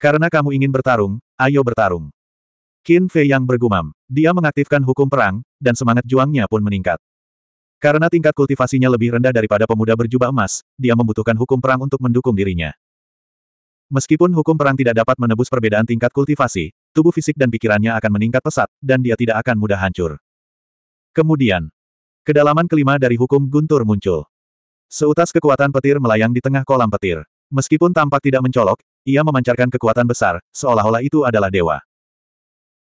Karena kamu ingin bertarung, ayo bertarung. Qin Fei yang bergumam. Dia mengaktifkan hukum perang, dan semangat juangnya pun meningkat. Karena tingkat kultivasinya lebih rendah daripada pemuda berjubah emas, dia membutuhkan hukum perang untuk mendukung dirinya. Meskipun hukum perang tidak dapat menebus perbedaan tingkat kultivasi, tubuh fisik dan pikirannya akan meningkat pesat, dan dia tidak akan mudah hancur. Kemudian, kedalaman kelima dari hukum guntur muncul. Seutas kekuatan petir melayang di tengah kolam petir. Meskipun tampak tidak mencolok, ia memancarkan kekuatan besar, seolah-olah itu adalah dewa.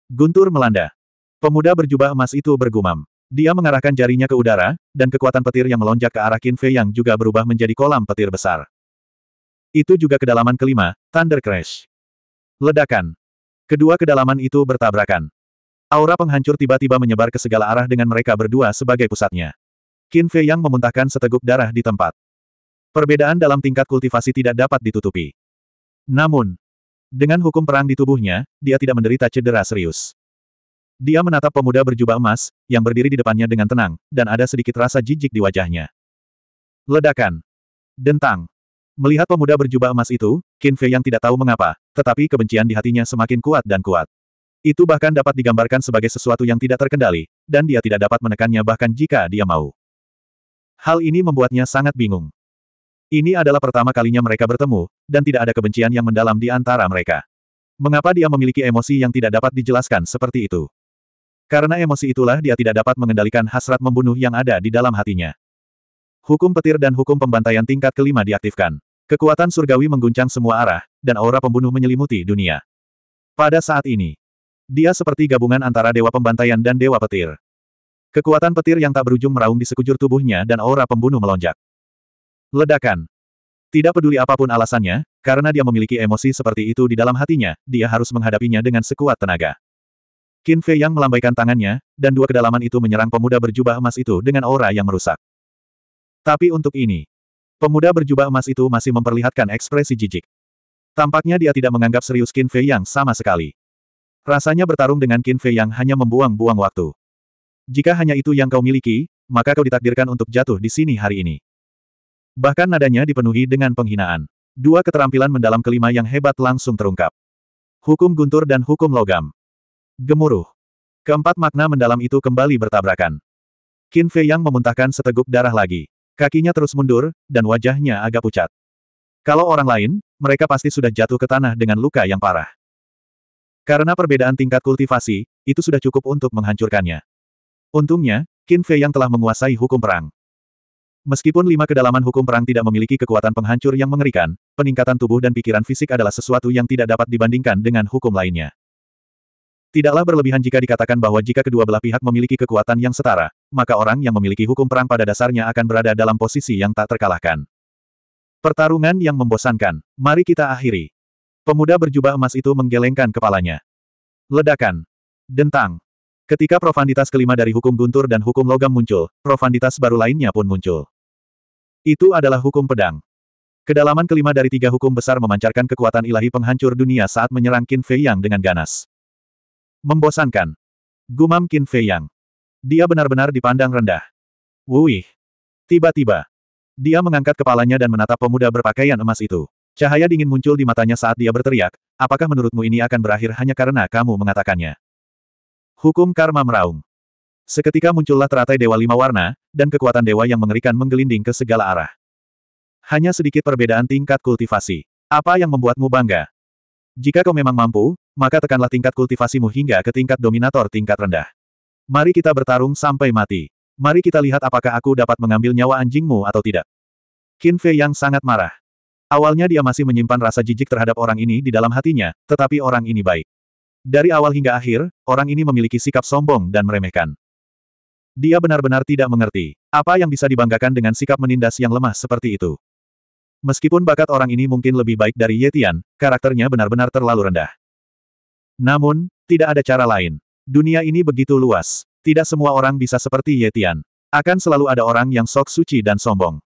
Guntur melanda. Pemuda berjubah emas itu bergumam. Dia mengarahkan jarinya ke udara, dan kekuatan petir yang melonjak ke arah Qin Fei yang juga berubah menjadi kolam petir besar. Itu juga kedalaman kelima, Thunder Crash. Ledakan. Kedua kedalaman itu bertabrakan. Aura penghancur tiba-tiba menyebar ke segala arah dengan mereka berdua sebagai pusatnya. Qin Fei yang memuntahkan seteguk darah di tempat. Perbedaan dalam tingkat kultivasi tidak dapat ditutupi. Namun, dengan hukum perang di tubuhnya, dia tidak menderita cedera serius. Dia menatap pemuda berjubah emas, yang berdiri di depannya dengan tenang, dan ada sedikit rasa jijik di wajahnya. Ledakan. Dentang. Melihat pemuda berjubah emas itu, Qin Fei yang tidak tahu mengapa, tetapi kebencian di hatinya semakin kuat dan kuat. Itu bahkan dapat digambarkan sebagai sesuatu yang tidak terkendali, dan dia tidak dapat menekannya bahkan jika dia mau. Hal ini membuatnya sangat bingung. Ini adalah pertama kalinya mereka bertemu, dan tidak ada kebencian yang mendalam di antara mereka. Mengapa dia memiliki emosi yang tidak dapat dijelaskan seperti itu? Karena emosi itulah dia tidak dapat mengendalikan hasrat membunuh yang ada di dalam hatinya. Hukum petir dan hukum pembantaian tingkat kelima diaktifkan. Kekuatan surgawi mengguncang semua arah, dan aura pembunuh menyelimuti dunia. Pada saat ini, dia seperti gabungan antara dewa pembantaian dan dewa petir. Kekuatan petir yang tak berujung meraung di sekujur tubuhnya dan aura pembunuh melonjak. Ledakan. Tidak peduli apapun alasannya, karena dia memiliki emosi seperti itu di dalam hatinya, dia harus menghadapinya dengan sekuat tenaga. Qin Fei yang melambaikan tangannya, dan dua kedalaman itu menyerang pemuda berjubah emas itu dengan aura yang merusak. Tapi untuk ini, pemuda berjubah emas itu masih memperlihatkan ekspresi jijik. Tampaknya dia tidak menganggap serius Qin Fei yang sama sekali. Rasanya bertarung dengan Qin Fei yang hanya membuang-buang waktu. Jika hanya itu yang kau miliki, maka kau ditakdirkan untuk jatuh di sini hari ini. Bahkan nadanya dipenuhi dengan penghinaan. Dua keterampilan mendalam kelima yang hebat langsung terungkap. Hukum guntur dan hukum logam. Gemuruh. Keempat makna mendalam itu kembali bertabrakan. Qin Fei yang memuntahkan seteguk darah lagi. Kakinya terus mundur, dan wajahnya agak pucat. Kalau orang lain, mereka pasti sudah jatuh ke tanah dengan luka yang parah. Karena perbedaan tingkat kultivasi, itu sudah cukup untuk menghancurkannya. Untungnya, Qin Fei yang telah menguasai hukum perang. Meskipun lima kedalaman hukum perang tidak memiliki kekuatan penghancur yang mengerikan, peningkatan tubuh dan pikiran fisik adalah sesuatu yang tidak dapat dibandingkan dengan hukum lainnya. Tidaklah berlebihan jika dikatakan bahwa jika kedua belah pihak memiliki kekuatan yang setara, maka orang yang memiliki hukum perang pada dasarnya akan berada dalam posisi yang tak terkalahkan. Pertarungan yang membosankan. Mari kita akhiri. Pemuda berjubah emas itu menggelengkan kepalanya. Ledakan. Dentang. Ketika profanditas kelima dari hukum guntur dan hukum logam muncul, profanditas baru lainnya pun muncul. Itu adalah hukum pedang. Kedalaman kelima dari tiga hukum besar memancarkan kekuatan ilahi penghancur dunia saat menyerang Qin Fei Yang dengan ganas. Membosankan. Gumam Qin Fei Yang. Dia benar-benar dipandang rendah. Wuih. Tiba-tiba. Dia mengangkat kepalanya dan menatap pemuda berpakaian emas itu. Cahaya dingin muncul di matanya saat dia berteriak, apakah menurutmu ini akan berakhir hanya karena kamu mengatakannya? Hukum karma meraung. Seketika muncullah teratai dewa lima warna, dan kekuatan dewa yang mengerikan menggelinding ke segala arah. Hanya sedikit perbedaan tingkat kultivasi. Apa yang membuatmu bangga? Jika kau memang mampu, maka tekanlah tingkat kultivasimu hingga ke tingkat dominator tingkat rendah. Mari kita bertarung sampai mati. Mari kita lihat apakah aku dapat mengambil nyawa anjingmu atau tidak. Qin Fei yang sangat marah. Awalnya dia masih menyimpan rasa jijik terhadap orang ini di dalam hatinya, tetapi orang ini baik. Dari awal hingga akhir, orang ini memiliki sikap sombong dan meremehkan. Dia benar-benar tidak mengerti apa yang bisa dibanggakan dengan sikap menindas yang lemah seperti itu. Meskipun bakat orang ini mungkin lebih baik dari Yetian, karakternya benar-benar terlalu rendah. Namun, tidak ada cara lain. Dunia ini begitu luas. Tidak semua orang bisa seperti Yetian. Akan selalu ada orang yang sok suci dan sombong.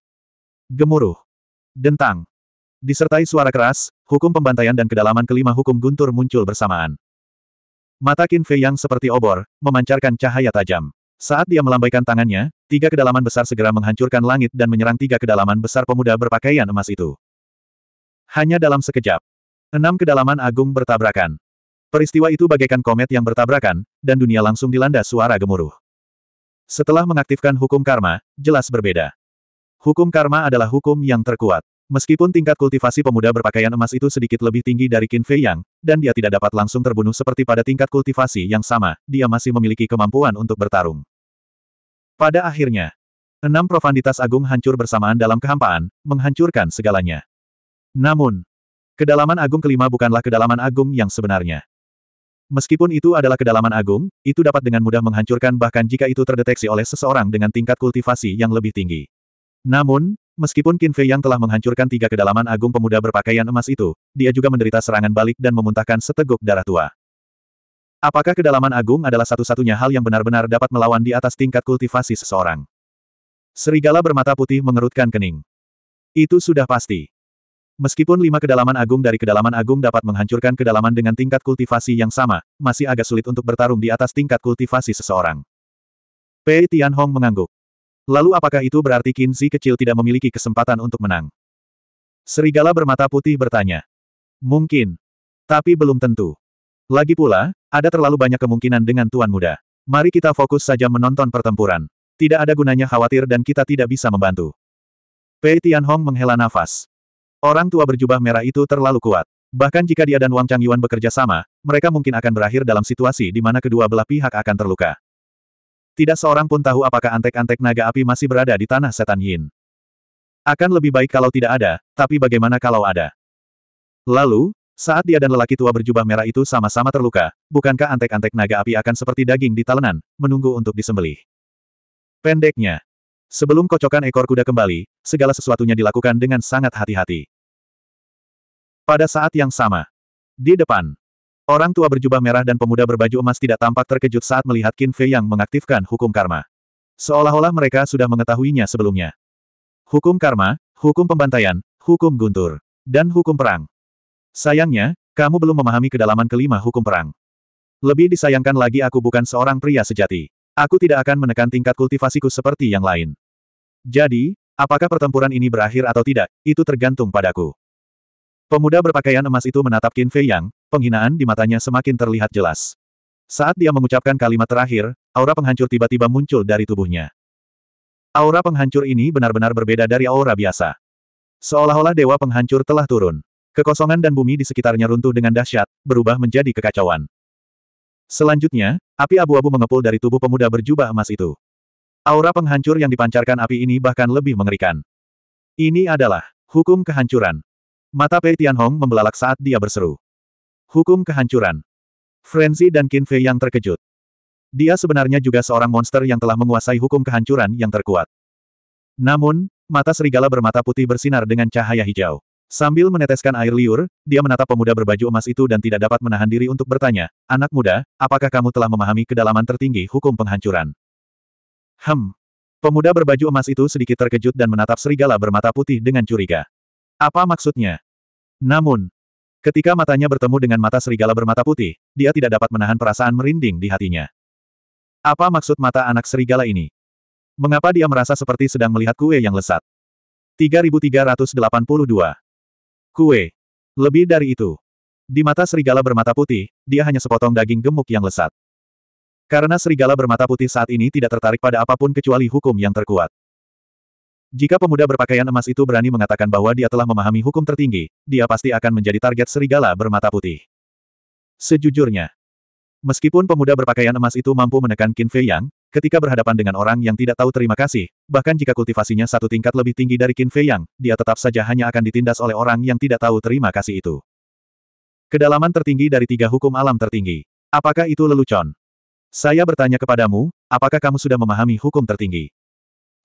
Gemuruh. Dentang. Disertai suara keras, hukum pembantaian dan kedalaman kelima hukum guntur muncul bersamaan. Mata Qin Fei yang seperti obor, memancarkan cahaya tajam. Saat dia melambaikan tangannya, tiga kedalaman besar segera menghancurkan langit dan menyerang tiga kedalaman besar pemuda berpakaian emas itu. Hanya dalam sekejap, enam kedalaman agung bertabrakan. Peristiwa itu bagaikan komet yang bertabrakan, dan dunia langsung dilanda suara gemuruh. Setelah mengaktifkan hukum karma, jelas berbeda. Hukum karma adalah hukum yang terkuat. Meskipun tingkat kultivasi pemuda berpakaian emas itu sedikit lebih tinggi dari Qin Fei Yang, dan dia tidak dapat langsung terbunuh seperti pada tingkat kultivasi yang sama, dia masih memiliki kemampuan untuk bertarung. Pada akhirnya, enam profanditas agung hancur bersamaan dalam kehampaan, menghancurkan segalanya. Namun, kedalaman agung kelima bukanlah kedalaman agung yang sebenarnya. Meskipun itu adalah kedalaman agung, itu dapat dengan mudah menghancurkan bahkan jika itu terdeteksi oleh seseorang dengan tingkat kultivasi yang lebih tinggi. Namun, Meskipun Qin Fei yang telah menghancurkan tiga kedalaman agung pemuda berpakaian emas itu, dia juga menderita serangan balik dan memuntahkan seteguk darah tua. Apakah kedalaman agung adalah satu-satunya hal yang benar-benar dapat melawan di atas tingkat kultivasi seseorang? Serigala bermata putih mengerutkan kening. Itu sudah pasti. Meskipun lima kedalaman agung dari kedalaman agung dapat menghancurkan kedalaman dengan tingkat kultivasi yang sama, masih agak sulit untuk bertarung di atas tingkat kultivasi seseorang. Pei Tianhong mengangguk. Lalu apakah itu berarti Kinzi kecil tidak memiliki kesempatan untuk menang? Serigala bermata putih bertanya. Mungkin. Tapi belum tentu. Lagi pula, ada terlalu banyak kemungkinan dengan Tuan Muda. Mari kita fokus saja menonton pertempuran. Tidak ada gunanya khawatir dan kita tidak bisa membantu. Pei Tianhong menghela nafas. Orang tua berjubah merah itu terlalu kuat. Bahkan jika dia dan Wang Changyuan bekerja sama, mereka mungkin akan berakhir dalam situasi di mana kedua belah pihak akan terluka. Tidak seorang pun tahu apakah antek-antek naga api masih berada di tanah setan Yin. Akan lebih baik kalau tidak ada, tapi bagaimana kalau ada? Lalu, saat dia dan lelaki tua berjubah merah itu sama-sama terluka, bukankah antek-antek naga api akan seperti daging di talenan, menunggu untuk disembelih? Pendeknya, Sebelum kocokan ekor kuda kembali, segala sesuatunya dilakukan dengan sangat hati-hati. Pada saat yang sama, di depan, Orang tua berjubah merah dan pemuda berbaju emas tidak tampak terkejut saat melihat Qin Fei yang mengaktifkan hukum karma. Seolah-olah mereka sudah mengetahuinya sebelumnya. Hukum karma, hukum pembantaian, hukum guntur, dan hukum perang. Sayangnya, kamu belum memahami kedalaman kelima hukum perang. Lebih disayangkan lagi aku bukan seorang pria sejati. Aku tidak akan menekan tingkat kultivasiku seperti yang lain. Jadi, apakah pertempuran ini berakhir atau tidak, itu tergantung padaku. Pemuda berpakaian emas itu menatap Qin Fei Yang, penghinaan di matanya semakin terlihat jelas. Saat dia mengucapkan kalimat terakhir, aura penghancur tiba-tiba muncul dari tubuhnya. Aura penghancur ini benar-benar berbeda dari aura biasa. Seolah-olah dewa penghancur telah turun. Kekosongan dan bumi di sekitarnya runtuh dengan dahsyat, berubah menjadi kekacauan. Selanjutnya, api abu-abu mengepul dari tubuh pemuda berjubah emas itu. Aura penghancur yang dipancarkan api ini bahkan lebih mengerikan. Ini adalah hukum kehancuran. Mata Pei Tianhong membelalak saat dia berseru. Hukum kehancuran. Frenzy dan Qin Fei yang terkejut. Dia sebenarnya juga seorang monster yang telah menguasai hukum kehancuran yang terkuat. Namun, mata serigala bermata putih bersinar dengan cahaya hijau. Sambil meneteskan air liur, dia menatap pemuda berbaju emas itu dan tidak dapat menahan diri untuk bertanya, Anak muda, apakah kamu telah memahami kedalaman tertinggi hukum penghancuran? Hem. Pemuda berbaju emas itu sedikit terkejut dan menatap serigala bermata putih dengan curiga. Apa maksudnya? Namun, ketika matanya bertemu dengan mata serigala bermata putih, dia tidak dapat menahan perasaan merinding di hatinya. Apa maksud mata anak serigala ini? Mengapa dia merasa seperti sedang melihat kue yang lesat? 3382. Kue. Lebih dari itu. Di mata serigala bermata putih, dia hanya sepotong daging gemuk yang lesat. Karena serigala bermata putih saat ini tidak tertarik pada apapun kecuali hukum yang terkuat. Jika pemuda berpakaian emas itu berani mengatakan bahwa dia telah memahami hukum tertinggi, dia pasti akan menjadi target serigala bermata putih. Sejujurnya, meskipun pemuda berpakaian emas itu mampu menekan Qin Fei Yang, ketika berhadapan dengan orang yang tidak tahu terima kasih, bahkan jika kultivasinya satu tingkat lebih tinggi dari Qin Fei Yang, dia tetap saja hanya akan ditindas oleh orang yang tidak tahu terima kasih itu. Kedalaman tertinggi dari tiga hukum alam tertinggi. Apakah itu lelucon? Saya bertanya kepadamu, apakah kamu sudah memahami hukum tertinggi?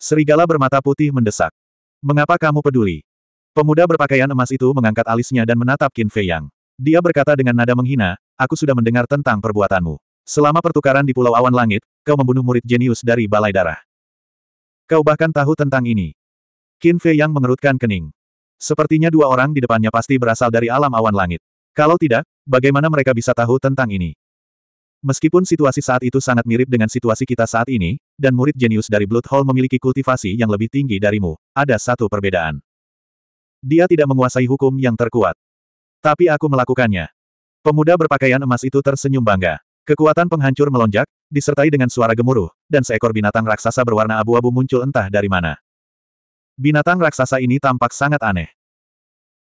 Serigala bermata putih mendesak. Mengapa kamu peduli? Pemuda berpakaian emas itu mengangkat alisnya dan menatap Qin Fei Yang. Dia berkata dengan nada menghina, aku sudah mendengar tentang perbuatanmu. Selama pertukaran di Pulau Awan Langit, kau membunuh murid jenius dari Balai Darah. Kau bahkan tahu tentang ini. Qin Fei Yang mengerutkan kening. Sepertinya dua orang di depannya pasti berasal dari alam awan langit. Kalau tidak, bagaimana mereka bisa tahu tentang ini? Meskipun situasi saat itu sangat mirip dengan situasi kita saat ini, dan murid jenius dari Blood Hall memiliki kultivasi yang lebih tinggi darimu, ada satu perbedaan. Dia tidak menguasai hukum yang terkuat. Tapi aku melakukannya. Pemuda berpakaian emas itu tersenyum bangga. Kekuatan penghancur melonjak, disertai dengan suara gemuruh, dan seekor binatang raksasa berwarna abu-abu muncul entah dari mana. Binatang raksasa ini tampak sangat aneh.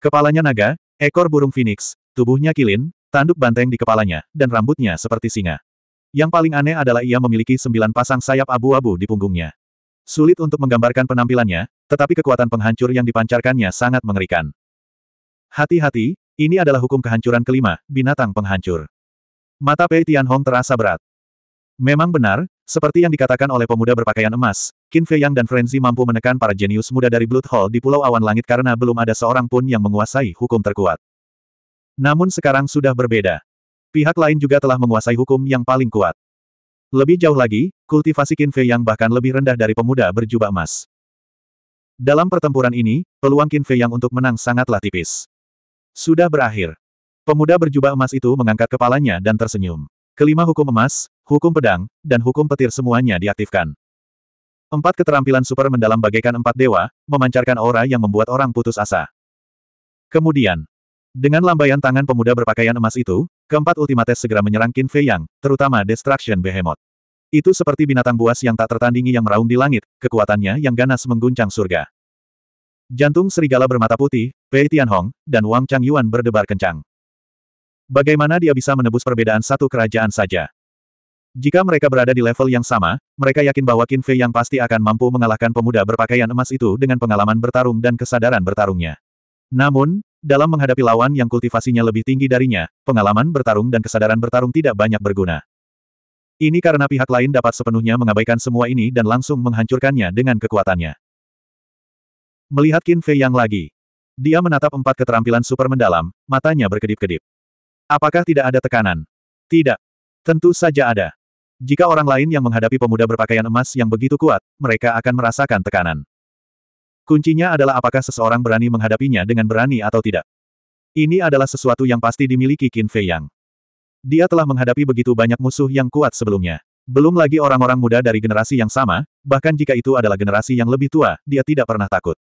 Kepalanya naga, ekor burung phoenix, tubuhnya kilin, Tanduk banteng di kepalanya, dan rambutnya seperti singa. Yang paling aneh adalah ia memiliki sembilan pasang sayap abu-abu di punggungnya. Sulit untuk menggambarkan penampilannya, tetapi kekuatan penghancur yang dipancarkannya sangat mengerikan. Hati-hati, ini adalah hukum kehancuran kelima, binatang penghancur. Mata Pei Tianhong terasa berat. Memang benar, seperti yang dikatakan oleh pemuda berpakaian emas, Qin Fei Yang dan Frenzy mampu menekan para jenius muda dari Blood Hall di Pulau Awan Langit karena belum ada seorang pun yang menguasai hukum terkuat. Namun sekarang sudah berbeda. Pihak lain juga telah menguasai hukum yang paling kuat. Lebih jauh lagi, kultivasi Fei yang bahkan lebih rendah dari pemuda berjubah emas. Dalam pertempuran ini, peluang Fei yang untuk menang sangatlah tipis. Sudah berakhir. Pemuda berjubah emas itu mengangkat kepalanya dan tersenyum. Kelima hukum emas, hukum pedang, dan hukum petir semuanya diaktifkan. Empat keterampilan super mendalam bagaikan empat dewa, memancarkan aura yang membuat orang putus asa. Kemudian, dengan lambaian tangan pemuda berpakaian emas itu, keempat Ultimates segera menyerang Qin Fei Yang, terutama Destruction Behemoth. Itu seperti binatang buas yang tak tertandingi yang meraung di langit, kekuatannya yang ganas mengguncang surga. Jantung serigala bermata putih, Pei Tianhong, dan Wang Chang Yuan berdebar kencang. Bagaimana dia bisa menebus perbedaan satu kerajaan saja? Jika mereka berada di level yang sama, mereka yakin bahwa Qin Fei yang pasti akan mampu mengalahkan pemuda berpakaian emas itu dengan pengalaman bertarung dan kesadaran bertarungnya. Namun, dalam menghadapi lawan yang kultivasinya lebih tinggi darinya, pengalaman bertarung dan kesadaran bertarung tidak banyak berguna. Ini karena pihak lain dapat sepenuhnya mengabaikan semua ini dan langsung menghancurkannya dengan kekuatannya. Melihat Qin Fei Yang lagi, dia menatap empat keterampilan super mendalam, matanya berkedip-kedip. Apakah tidak ada tekanan? Tidak. Tentu saja ada. Jika orang lain yang menghadapi pemuda berpakaian emas yang begitu kuat, mereka akan merasakan tekanan. Kuncinya adalah apakah seseorang berani menghadapinya dengan berani atau tidak. Ini adalah sesuatu yang pasti dimiliki Qin Fei Yang. Dia telah menghadapi begitu banyak musuh yang kuat sebelumnya. Belum lagi orang-orang muda dari generasi yang sama, bahkan jika itu adalah generasi yang lebih tua, dia tidak pernah takut.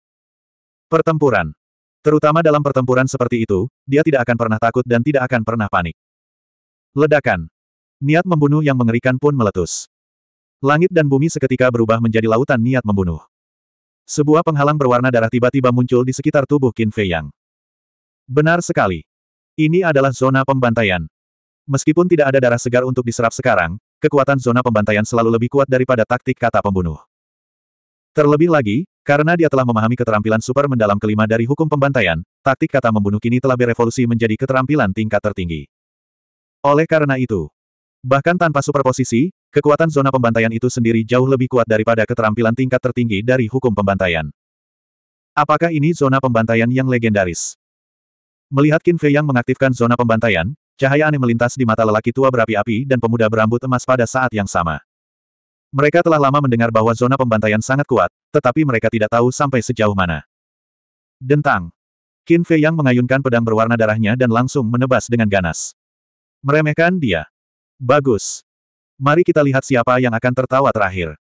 Pertempuran. Terutama dalam pertempuran seperti itu, dia tidak akan pernah takut dan tidak akan pernah panik. Ledakan. Niat membunuh yang mengerikan pun meletus. Langit dan bumi seketika berubah menjadi lautan niat membunuh. Sebuah penghalang berwarna darah tiba-tiba muncul di sekitar tubuh Qin Fei Yang. Benar sekali. Ini adalah zona pembantaian. Meskipun tidak ada darah segar untuk diserap sekarang, kekuatan zona pembantaian selalu lebih kuat daripada taktik kata pembunuh. Terlebih lagi, karena dia telah memahami keterampilan super mendalam kelima dari hukum pembantaian, taktik kata membunuh kini telah berevolusi menjadi keterampilan tingkat tertinggi. Oleh karena itu, Bahkan tanpa superposisi, kekuatan zona pembantaian itu sendiri jauh lebih kuat daripada keterampilan tingkat tertinggi dari hukum pembantaian. Apakah ini zona pembantaian yang legendaris? Melihat Qin Fei yang mengaktifkan zona pembantaian, cahaya aneh melintas di mata lelaki tua berapi-api dan pemuda berambut emas pada saat yang sama. Mereka telah lama mendengar bahwa zona pembantaian sangat kuat, tetapi mereka tidak tahu sampai sejauh mana. Dentang. Qin Fei yang mengayunkan pedang berwarna darahnya dan langsung menebas dengan ganas. Meremehkan dia. Bagus. Mari kita lihat siapa yang akan tertawa terakhir.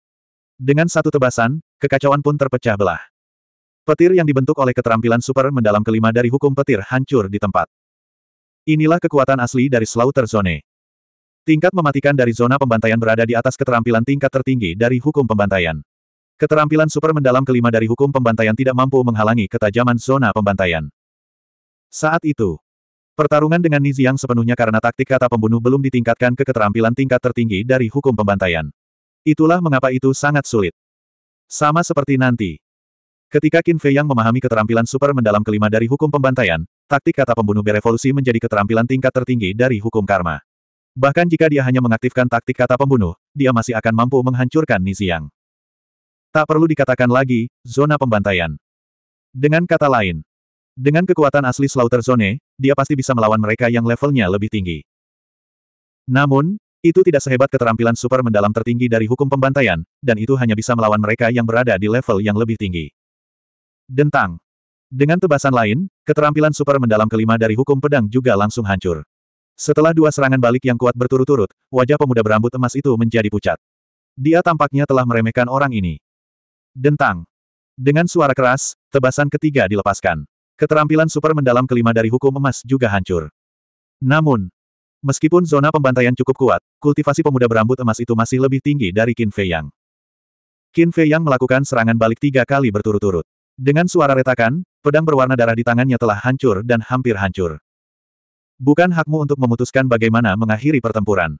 Dengan satu tebasan, kekacauan pun terpecah belah. Petir yang dibentuk oleh keterampilan super mendalam kelima dari hukum petir hancur di tempat. Inilah kekuatan asli dari Slaughter Zone. Tingkat mematikan dari zona pembantaian berada di atas keterampilan tingkat tertinggi dari hukum pembantaian. Keterampilan super mendalam kelima dari hukum pembantaian tidak mampu menghalangi ketajaman zona pembantaian. Saat itu, Pertarungan dengan Niziang sepenuhnya karena taktik kata pembunuh belum ditingkatkan ke keterampilan tingkat tertinggi dari hukum pembantaian. Itulah mengapa itu sangat sulit. Sama seperti nanti. Ketika Qin Fei yang memahami keterampilan super mendalam kelima dari hukum pembantaian, taktik kata pembunuh berevolusi menjadi keterampilan tingkat tertinggi dari hukum karma. Bahkan jika dia hanya mengaktifkan taktik kata pembunuh, dia masih akan mampu menghancurkan Niziang. Tak perlu dikatakan lagi, zona pembantaian. Dengan kata lain, dengan kekuatan asli Slaughter Zone, dia pasti bisa melawan mereka yang levelnya lebih tinggi. Namun, itu tidak sehebat keterampilan super mendalam tertinggi dari hukum pembantaian, dan itu hanya bisa melawan mereka yang berada di level yang lebih tinggi. Dentang. Dengan tebasan lain, keterampilan super mendalam kelima dari hukum pedang juga langsung hancur. Setelah dua serangan balik yang kuat berturut-turut, wajah pemuda berambut emas itu menjadi pucat. Dia tampaknya telah meremehkan orang ini. Dentang. Dengan suara keras, tebasan ketiga dilepaskan. Keterampilan super mendalam kelima dari hukum emas juga hancur. Namun, meskipun zona pembantaian cukup kuat, kultivasi pemuda berambut emas itu masih lebih tinggi dari Qin Fei Yang. Qin Fei Yang melakukan serangan balik tiga kali berturut-turut. Dengan suara retakan, pedang berwarna darah di tangannya telah hancur dan hampir hancur. Bukan hakmu untuk memutuskan bagaimana mengakhiri pertempuran.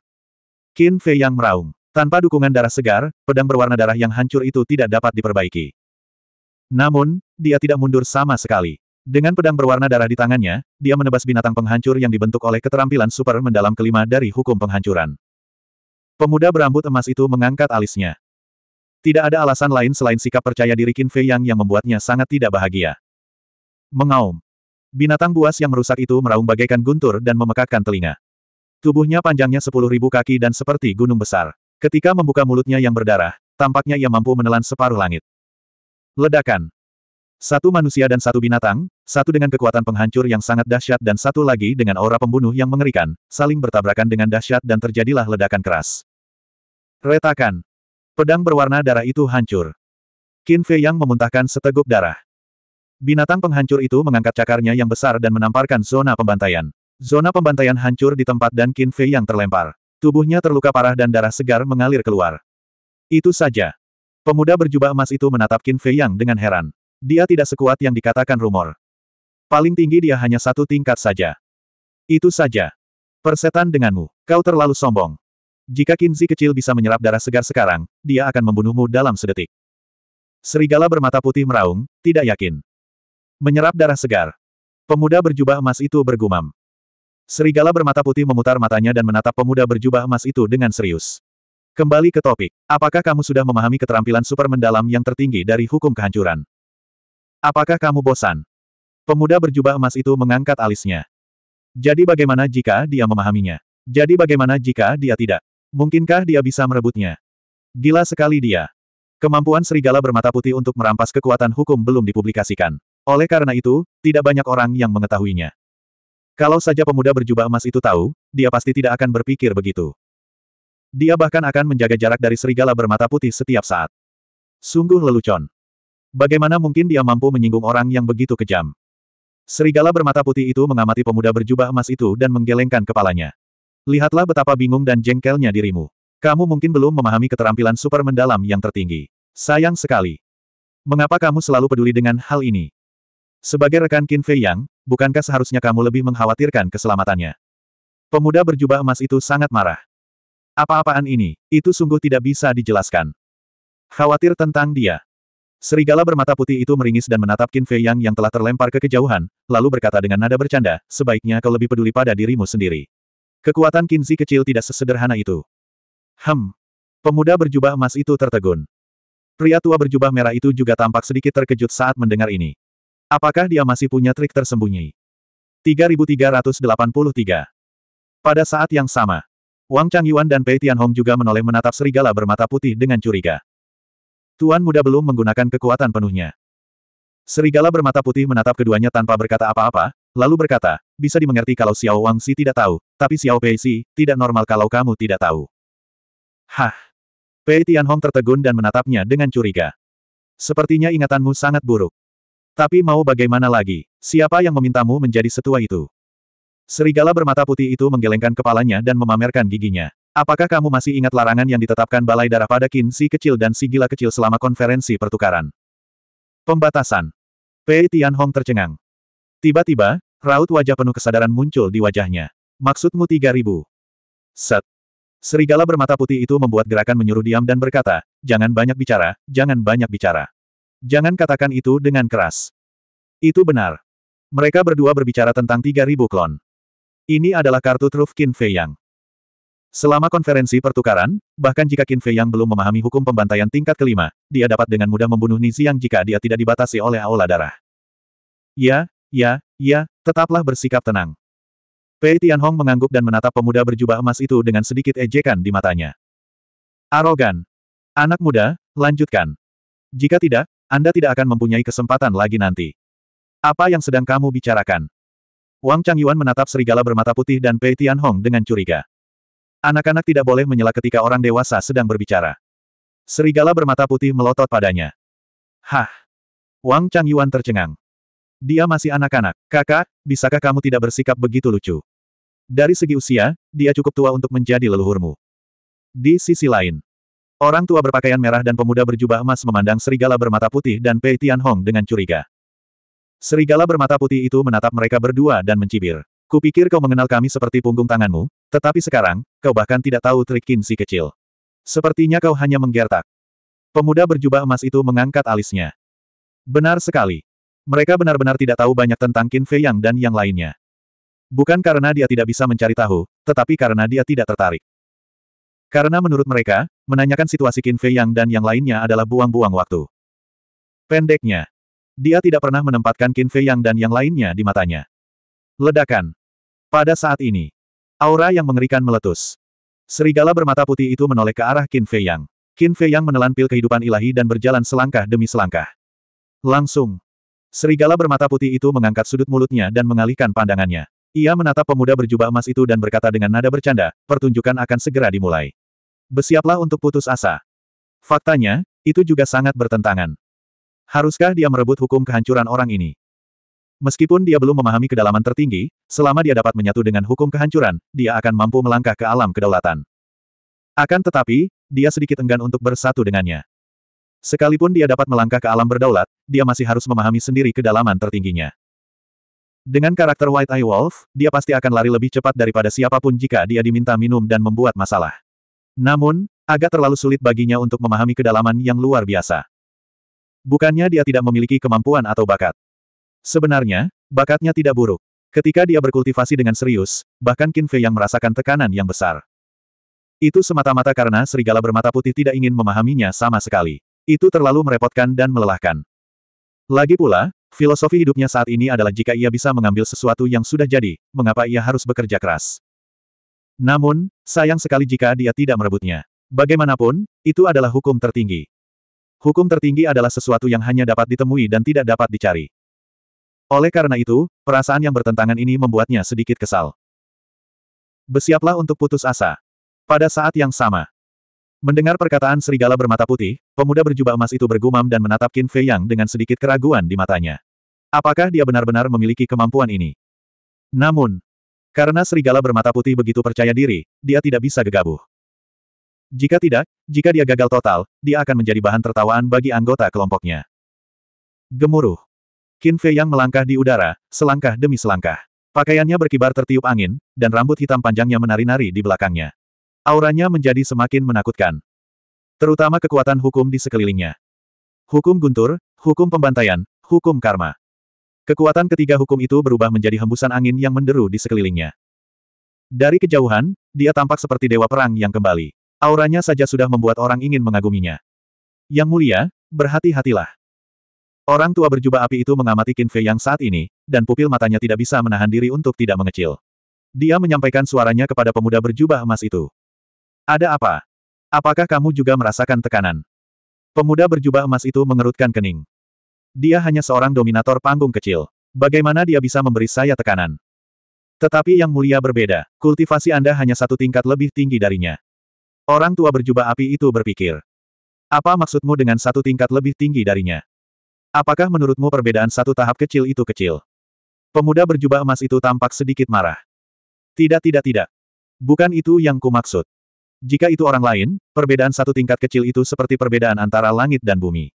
Qin Fei Yang meraung. Tanpa dukungan darah segar, pedang berwarna darah yang hancur itu tidak dapat diperbaiki. Namun, dia tidak mundur sama sekali. Dengan pedang berwarna darah di tangannya, dia menebas binatang penghancur yang dibentuk oleh keterampilan super mendalam kelima dari hukum penghancuran. Pemuda berambut emas itu mengangkat alisnya. Tidak ada alasan lain selain sikap percaya diri Qin Fei Yang yang membuatnya sangat tidak bahagia. Mengaum. Binatang buas yang merusak itu meraung bagaikan guntur dan memekakkan telinga. Tubuhnya panjangnya sepuluh ribu kaki dan seperti gunung besar. Ketika membuka mulutnya yang berdarah, tampaknya ia mampu menelan separuh langit. Ledakan. Satu manusia dan satu binatang, satu dengan kekuatan penghancur yang sangat dahsyat dan satu lagi dengan aura pembunuh yang mengerikan, saling bertabrakan dengan dahsyat dan terjadilah ledakan keras. Retakan. Pedang berwarna darah itu hancur. Qin Fei Yang memuntahkan seteguk darah. Binatang penghancur itu mengangkat cakarnya yang besar dan menamparkan zona pembantaian. Zona pembantaian hancur di tempat dan Qin Fei Yang terlempar. Tubuhnya terluka parah dan darah segar mengalir keluar. Itu saja. Pemuda berjubah emas itu menatap Qin Fei Yang dengan heran dia tidak sekuat yang dikatakan rumor. Paling tinggi dia hanya satu tingkat saja. Itu saja. Persetan denganmu. Kau terlalu sombong. Jika Kinzi kecil bisa menyerap darah segar sekarang, dia akan membunuhmu dalam sedetik. Serigala bermata putih meraung, tidak yakin. Menyerap darah segar. Pemuda berjubah emas itu bergumam. Serigala bermata putih memutar matanya dan menatap pemuda berjubah emas itu dengan serius. Kembali ke topik. Apakah kamu sudah memahami keterampilan super mendalam yang tertinggi dari hukum kehancuran? Apakah kamu bosan? Pemuda berjubah emas itu mengangkat alisnya. Jadi bagaimana jika dia memahaminya? Jadi bagaimana jika dia tidak? Mungkinkah dia bisa merebutnya? Gila sekali dia. Kemampuan serigala bermata putih untuk merampas kekuatan hukum belum dipublikasikan. Oleh karena itu, tidak banyak orang yang mengetahuinya. Kalau saja pemuda berjubah emas itu tahu, dia pasti tidak akan berpikir begitu. Dia bahkan akan menjaga jarak dari serigala bermata putih setiap saat. Sungguh lelucon. Bagaimana mungkin dia mampu menyinggung orang yang begitu kejam? Serigala bermata putih itu mengamati pemuda berjubah emas itu dan menggelengkan kepalanya. Lihatlah betapa bingung dan jengkelnya dirimu. Kamu mungkin belum memahami keterampilan super mendalam yang tertinggi. Sayang sekali. Mengapa kamu selalu peduli dengan hal ini? Sebagai rekan Qin Fei Yang, bukankah seharusnya kamu lebih mengkhawatirkan keselamatannya? Pemuda berjubah emas itu sangat marah. Apa-apaan ini, itu sungguh tidak bisa dijelaskan. Khawatir tentang dia, Serigala bermata putih itu meringis dan menatap Qin Fei Yang yang telah terlempar ke kejauhan, lalu berkata dengan nada bercanda, sebaiknya kau lebih peduli pada dirimu sendiri. Kekuatan Qin Zi kecil tidak sesederhana itu. Hem. Pemuda berjubah emas itu tertegun. Pria tua berjubah merah itu juga tampak sedikit terkejut saat mendengar ini. Apakah dia masih punya trik tersembunyi? 3383 Pada saat yang sama, Wang Changyuan dan Pei Tianhong juga menoleh menatap serigala bermata putih dengan curiga. Tuan muda belum menggunakan kekuatan penuhnya. Serigala bermata putih menatap keduanya tanpa berkata apa-apa, lalu berkata, bisa dimengerti kalau Xiao Wangsi tidak tahu, tapi Xiao Pei Si, tidak normal kalau kamu tidak tahu. Hah! Pei Tianhong tertegun dan menatapnya dengan curiga. Sepertinya ingatanmu sangat buruk. Tapi mau bagaimana lagi, siapa yang memintamu menjadi setua itu? Serigala bermata putih itu menggelengkan kepalanya dan memamerkan giginya. Apakah kamu masih ingat larangan yang ditetapkan Balai Darah pada Qin Si kecil dan Si Gila kecil selama konferensi pertukaran? Pembatasan. Pei Tianhong tercengang. Tiba-tiba, raut wajah penuh kesadaran muncul di wajahnya. Maksudmu 3000? Set. Serigala bermata putih itu membuat gerakan menyuruh diam dan berkata, jangan banyak bicara, jangan banyak bicara. Jangan katakan itu dengan keras. Itu benar. Mereka berdua berbicara tentang tiga ribu klon. Ini adalah kartu truf Qin Fei Yang. Selama konferensi pertukaran, bahkan jika Qin Fei yang belum memahami hukum pembantaian tingkat kelima, dia dapat dengan mudah membunuh Niziang jika dia tidak dibatasi oleh aula darah. Ya, ya, ya, tetaplah bersikap tenang. Pei Tianhong mengangguk dan menatap pemuda berjubah emas itu dengan sedikit ejekan di matanya. Arogan. Anak muda, lanjutkan. Jika tidak, Anda tidak akan mempunyai kesempatan lagi nanti. Apa yang sedang kamu bicarakan? Wang Changyuan menatap serigala bermata putih dan Pei Tianhong dengan curiga. Anak-anak tidak boleh menyela ketika orang dewasa sedang berbicara. Serigala bermata putih melotot padanya. Hah! Wang Chang Yuan tercengang. Dia masih anak-anak. Kakak, bisakah kamu tidak bersikap begitu lucu? Dari segi usia, dia cukup tua untuk menjadi leluhurmu. Di sisi lain, orang tua berpakaian merah dan pemuda berjubah emas memandang serigala bermata putih dan Pei Hong dengan curiga. Serigala bermata putih itu menatap mereka berdua dan mencibir. Kupikir kau mengenal kami seperti punggung tanganmu, tetapi sekarang, kau bahkan tidak tahu trik kinsi kecil. Sepertinya kau hanya menggertak. Pemuda berjubah emas itu mengangkat alisnya. Benar sekali. Mereka benar-benar tidak tahu banyak tentang Qin Fei Yang dan yang lainnya. Bukan karena dia tidak bisa mencari tahu, tetapi karena dia tidak tertarik. Karena menurut mereka, menanyakan situasi Qin Fei Yang dan yang lainnya adalah buang-buang waktu. Pendeknya, dia tidak pernah menempatkan Qin Fei Yang dan yang lainnya di matanya. Ledakan. Pada saat ini, aura yang mengerikan meletus. Serigala bermata putih itu menoleh ke arah Qin Fei Yang. Qin Fei Yang menelan pil kehidupan ilahi dan berjalan selangkah demi selangkah. Langsung. Serigala bermata putih itu mengangkat sudut mulutnya dan mengalihkan pandangannya. Ia menatap pemuda berjubah emas itu dan berkata dengan nada bercanda, pertunjukan akan segera dimulai. Bersiaplah untuk putus asa. Faktanya, itu juga sangat bertentangan. Haruskah dia merebut hukum kehancuran orang ini? Meskipun dia belum memahami kedalaman tertinggi, selama dia dapat menyatu dengan hukum kehancuran, dia akan mampu melangkah ke alam kedaulatan. Akan tetapi, dia sedikit enggan untuk bersatu dengannya. Sekalipun dia dapat melangkah ke alam berdaulat, dia masih harus memahami sendiri kedalaman tertingginya. Dengan karakter White Eye Wolf, dia pasti akan lari lebih cepat daripada siapapun jika dia diminta minum dan membuat masalah. Namun, agak terlalu sulit baginya untuk memahami kedalaman yang luar biasa. Bukannya dia tidak memiliki kemampuan atau bakat. Sebenarnya, bakatnya tidak buruk. Ketika dia berkultivasi dengan serius, bahkan Qin Fei yang merasakan tekanan yang besar. Itu semata-mata karena serigala bermata putih tidak ingin memahaminya sama sekali. Itu terlalu merepotkan dan melelahkan. Lagi pula, filosofi hidupnya saat ini adalah jika ia bisa mengambil sesuatu yang sudah jadi, mengapa ia harus bekerja keras. Namun, sayang sekali jika dia tidak merebutnya. Bagaimanapun, itu adalah hukum tertinggi. Hukum tertinggi adalah sesuatu yang hanya dapat ditemui dan tidak dapat dicari. Oleh karena itu, perasaan yang bertentangan ini membuatnya sedikit kesal. Bersiaplah untuk putus asa. Pada saat yang sama. Mendengar perkataan serigala bermata putih, pemuda berjubah emas itu bergumam dan menatap Qin Fei Yang dengan sedikit keraguan di matanya. Apakah dia benar-benar memiliki kemampuan ini? Namun, karena serigala bermata putih begitu percaya diri, dia tidak bisa gegabuh. Jika tidak, jika dia gagal total, dia akan menjadi bahan tertawaan bagi anggota kelompoknya. Gemuruh. Qin Fei yang melangkah di udara, selangkah demi selangkah. Pakaiannya berkibar tertiup angin, dan rambut hitam panjangnya menari-nari di belakangnya. Auranya menjadi semakin menakutkan. Terutama kekuatan hukum di sekelilingnya. Hukum guntur, hukum pembantaian, hukum karma. Kekuatan ketiga hukum itu berubah menjadi hembusan angin yang menderu di sekelilingnya. Dari kejauhan, dia tampak seperti dewa perang yang kembali. Auranya saja sudah membuat orang ingin mengaguminya. Yang mulia, berhati-hatilah. Orang tua berjubah api itu mengamati Qin Fei yang saat ini, dan pupil matanya tidak bisa menahan diri untuk tidak mengecil. Dia menyampaikan suaranya kepada pemuda berjubah emas itu. Ada apa? Apakah kamu juga merasakan tekanan? Pemuda berjubah emas itu mengerutkan kening. Dia hanya seorang dominator panggung kecil. Bagaimana dia bisa memberi saya tekanan? Tetapi yang mulia berbeda, kultivasi Anda hanya satu tingkat lebih tinggi darinya. Orang tua berjubah api itu berpikir. Apa maksudmu dengan satu tingkat lebih tinggi darinya? Apakah menurutmu perbedaan satu tahap kecil itu kecil? Pemuda berjubah emas itu tampak sedikit marah. Tidak tidak tidak. Bukan itu yang kumaksud. Jika itu orang lain, perbedaan satu tingkat kecil itu seperti perbedaan antara langit dan bumi.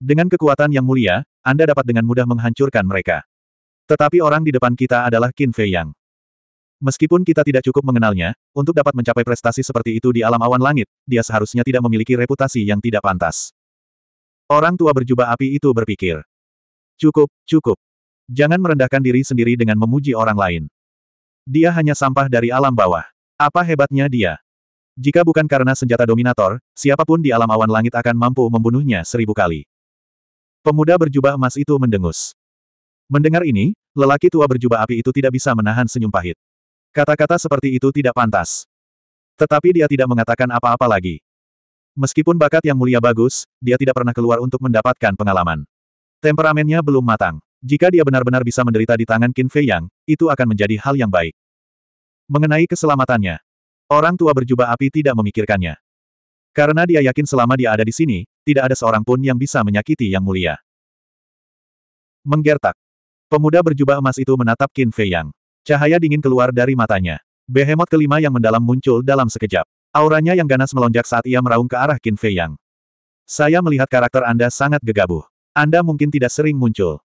Dengan kekuatan yang mulia, Anda dapat dengan mudah menghancurkan mereka. Tetapi orang di depan kita adalah Qin Fei Yang. Meskipun kita tidak cukup mengenalnya, untuk dapat mencapai prestasi seperti itu di alam awan langit, dia seharusnya tidak memiliki reputasi yang tidak pantas. Orang tua berjubah api itu berpikir. Cukup, cukup. Jangan merendahkan diri sendiri dengan memuji orang lain. Dia hanya sampah dari alam bawah. Apa hebatnya dia? Jika bukan karena senjata dominator, siapapun di alam awan langit akan mampu membunuhnya seribu kali. Pemuda berjubah emas itu mendengus. Mendengar ini, lelaki tua berjubah api itu tidak bisa menahan senyum pahit. Kata-kata seperti itu tidak pantas. Tetapi dia tidak mengatakan apa-apa lagi. Meskipun bakat yang mulia bagus, dia tidak pernah keluar untuk mendapatkan pengalaman. Temperamennya belum matang. Jika dia benar-benar bisa menderita di tangan Qin Fei Yang, itu akan menjadi hal yang baik. Mengenai keselamatannya, orang tua berjubah api tidak memikirkannya. Karena dia yakin selama dia ada di sini, tidak ada seorang pun yang bisa menyakiti Yang Mulia. Menggertak. Pemuda berjubah emas itu menatap Qin Fei Yang. Cahaya dingin keluar dari matanya. Behemoth kelima yang mendalam muncul dalam sekejap. Auranya yang ganas melonjak saat ia meraung ke arah Qin Fei Yang. Saya melihat karakter Anda sangat gegabah. Anda mungkin tidak sering muncul.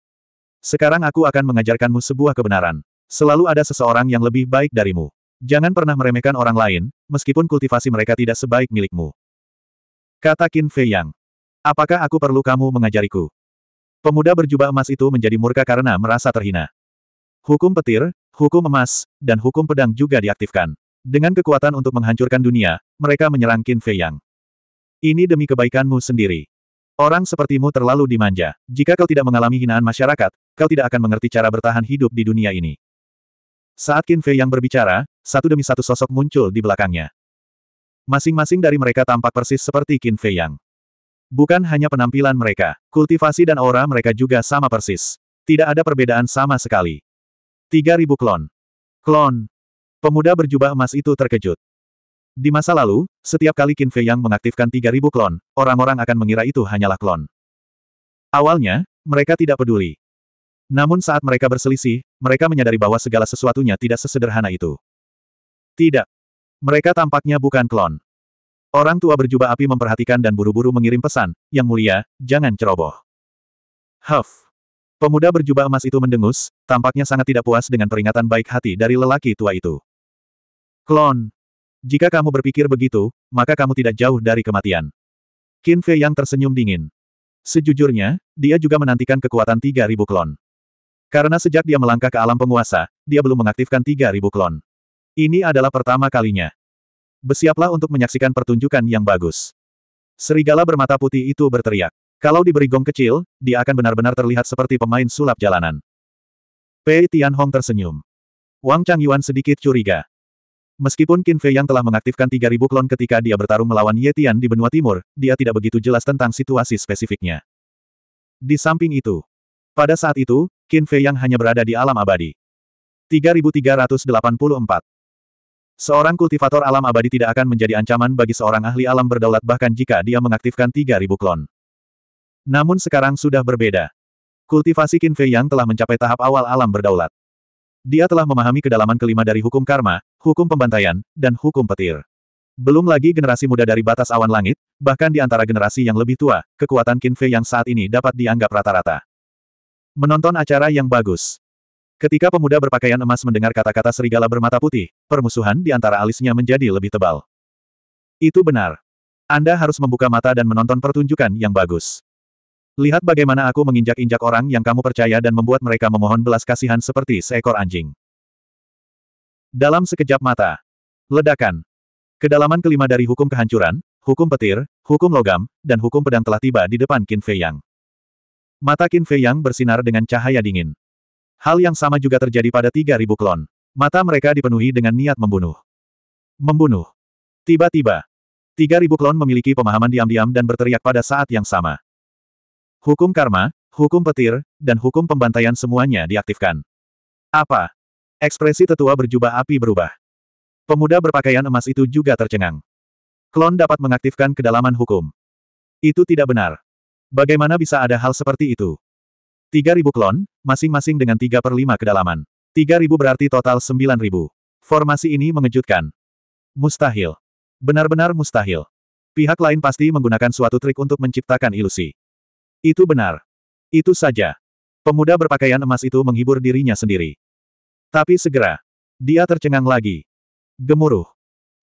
Sekarang aku akan mengajarkanmu sebuah kebenaran. Selalu ada seseorang yang lebih baik darimu. Jangan pernah meremehkan orang lain, meskipun kultivasi mereka tidak sebaik milikmu. Kata Qin Fei Yang. Apakah aku perlu kamu mengajariku? Pemuda berjubah emas itu menjadi murka karena merasa terhina. Hukum petir, hukum emas, dan hukum pedang juga diaktifkan. Dengan kekuatan untuk menghancurkan dunia, mereka menyerang Qin Fei Yang. Ini demi kebaikanmu sendiri. Orang sepertimu terlalu dimanja. Jika kau tidak mengalami hinaan masyarakat, kau tidak akan mengerti cara bertahan hidup di dunia ini. Saat Qin Fei Yang berbicara, satu demi satu sosok muncul di belakangnya. Masing-masing dari mereka tampak persis seperti Qin Fei Yang. Bukan hanya penampilan mereka, kultivasi dan aura mereka juga sama persis. Tidak ada perbedaan sama sekali. 3000 klon. Klon. Pemuda berjubah emas itu terkejut. Di masa lalu, setiap kali Qin Fei Yang mengaktifkan 3000 klon, orang-orang akan mengira itu hanyalah klon. Awalnya, mereka tidak peduli. Namun saat mereka berselisih, mereka menyadari bahwa segala sesuatunya tidak sesederhana itu. Tidak. Mereka tampaknya bukan klon. Orang tua berjubah api memperhatikan dan buru-buru mengirim pesan, Yang mulia, jangan ceroboh. Huff. Pemuda berjubah emas itu mendengus, tampaknya sangat tidak puas dengan peringatan baik hati dari lelaki tua itu. Klon. Jika kamu berpikir begitu, maka kamu tidak jauh dari kematian. Qin Fei yang tersenyum dingin. Sejujurnya, dia juga menantikan kekuatan 3.000 klon. Karena sejak dia melangkah ke alam penguasa, dia belum mengaktifkan 3.000 klon. Ini adalah pertama kalinya. Bersiaplah untuk menyaksikan pertunjukan yang bagus. Serigala bermata putih itu berteriak. Kalau diberi gong kecil, dia akan benar-benar terlihat seperti pemain sulap jalanan. Pei Tianhong tersenyum. Wang Changyuan sedikit curiga. Meskipun Qin Fei yang telah mengaktifkan 3.000 klon ketika dia bertarung melawan Yetian di benua timur, dia tidak begitu jelas tentang situasi spesifiknya. Di samping itu, pada saat itu, Qin Fei yang hanya berada di alam abadi. 3384 Seorang kultivator alam abadi tidak akan menjadi ancaman bagi seorang ahli alam berdaulat bahkan jika dia mengaktifkan 3.000 klon. Namun sekarang sudah berbeda. Kultivasi Qin Fei yang telah mencapai tahap awal alam berdaulat. Dia telah memahami kedalaman kelima dari hukum karma, hukum pembantaian, dan hukum petir. Belum lagi generasi muda dari batas awan langit, bahkan di antara generasi yang lebih tua, kekuatan Qin Fei yang saat ini dapat dianggap rata-rata. Menonton acara yang bagus. Ketika pemuda berpakaian emas mendengar kata-kata serigala bermata putih, permusuhan di antara alisnya menjadi lebih tebal. Itu benar. Anda harus membuka mata dan menonton pertunjukan yang bagus. Lihat bagaimana aku menginjak-injak orang yang kamu percaya dan membuat mereka memohon belas kasihan seperti seekor anjing. Dalam sekejap mata. Ledakan. Kedalaman kelima dari hukum kehancuran, hukum petir, hukum logam, dan hukum pedang telah tiba di depan Qin Fei Yang. Mata Qin Fei Yang bersinar dengan cahaya dingin. Hal yang sama juga terjadi pada 3.000 klon. Mata mereka dipenuhi dengan niat membunuh. Membunuh. Tiba-tiba. 3.000 klon memiliki pemahaman diam-diam dan berteriak pada saat yang sama. Hukum karma, hukum petir, dan hukum pembantaian semuanya diaktifkan. Apa? Ekspresi tetua berjubah api berubah. Pemuda berpakaian emas itu juga tercengang. Klon dapat mengaktifkan kedalaman hukum. Itu tidak benar. Bagaimana bisa ada hal seperti itu? 3.000 klon, masing-masing dengan 3 per 5 kedalaman. 3.000 berarti total 9.000. Formasi ini mengejutkan. Mustahil. Benar-benar mustahil. Pihak lain pasti menggunakan suatu trik untuk menciptakan ilusi. Itu benar. Itu saja. Pemuda berpakaian emas itu menghibur dirinya sendiri. Tapi segera, dia tercengang lagi. Gemuruh.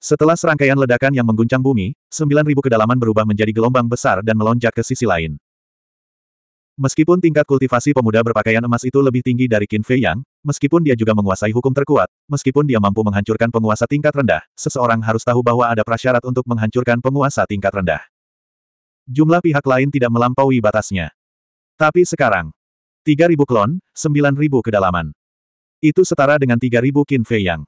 Setelah serangkaian ledakan yang mengguncang bumi, 9.000 kedalaman berubah menjadi gelombang besar dan melonjak ke sisi lain. Meskipun tingkat kultivasi pemuda berpakaian emas itu lebih tinggi dari Qin Fei Yang, meskipun dia juga menguasai hukum terkuat, meskipun dia mampu menghancurkan penguasa tingkat rendah, seseorang harus tahu bahwa ada prasyarat untuk menghancurkan penguasa tingkat rendah jumlah pihak lain tidak melampaui batasnya. Tapi sekarang, 3.000 klon, 9.000 kedalaman. Itu setara dengan 3.000 Qin Fei Yang.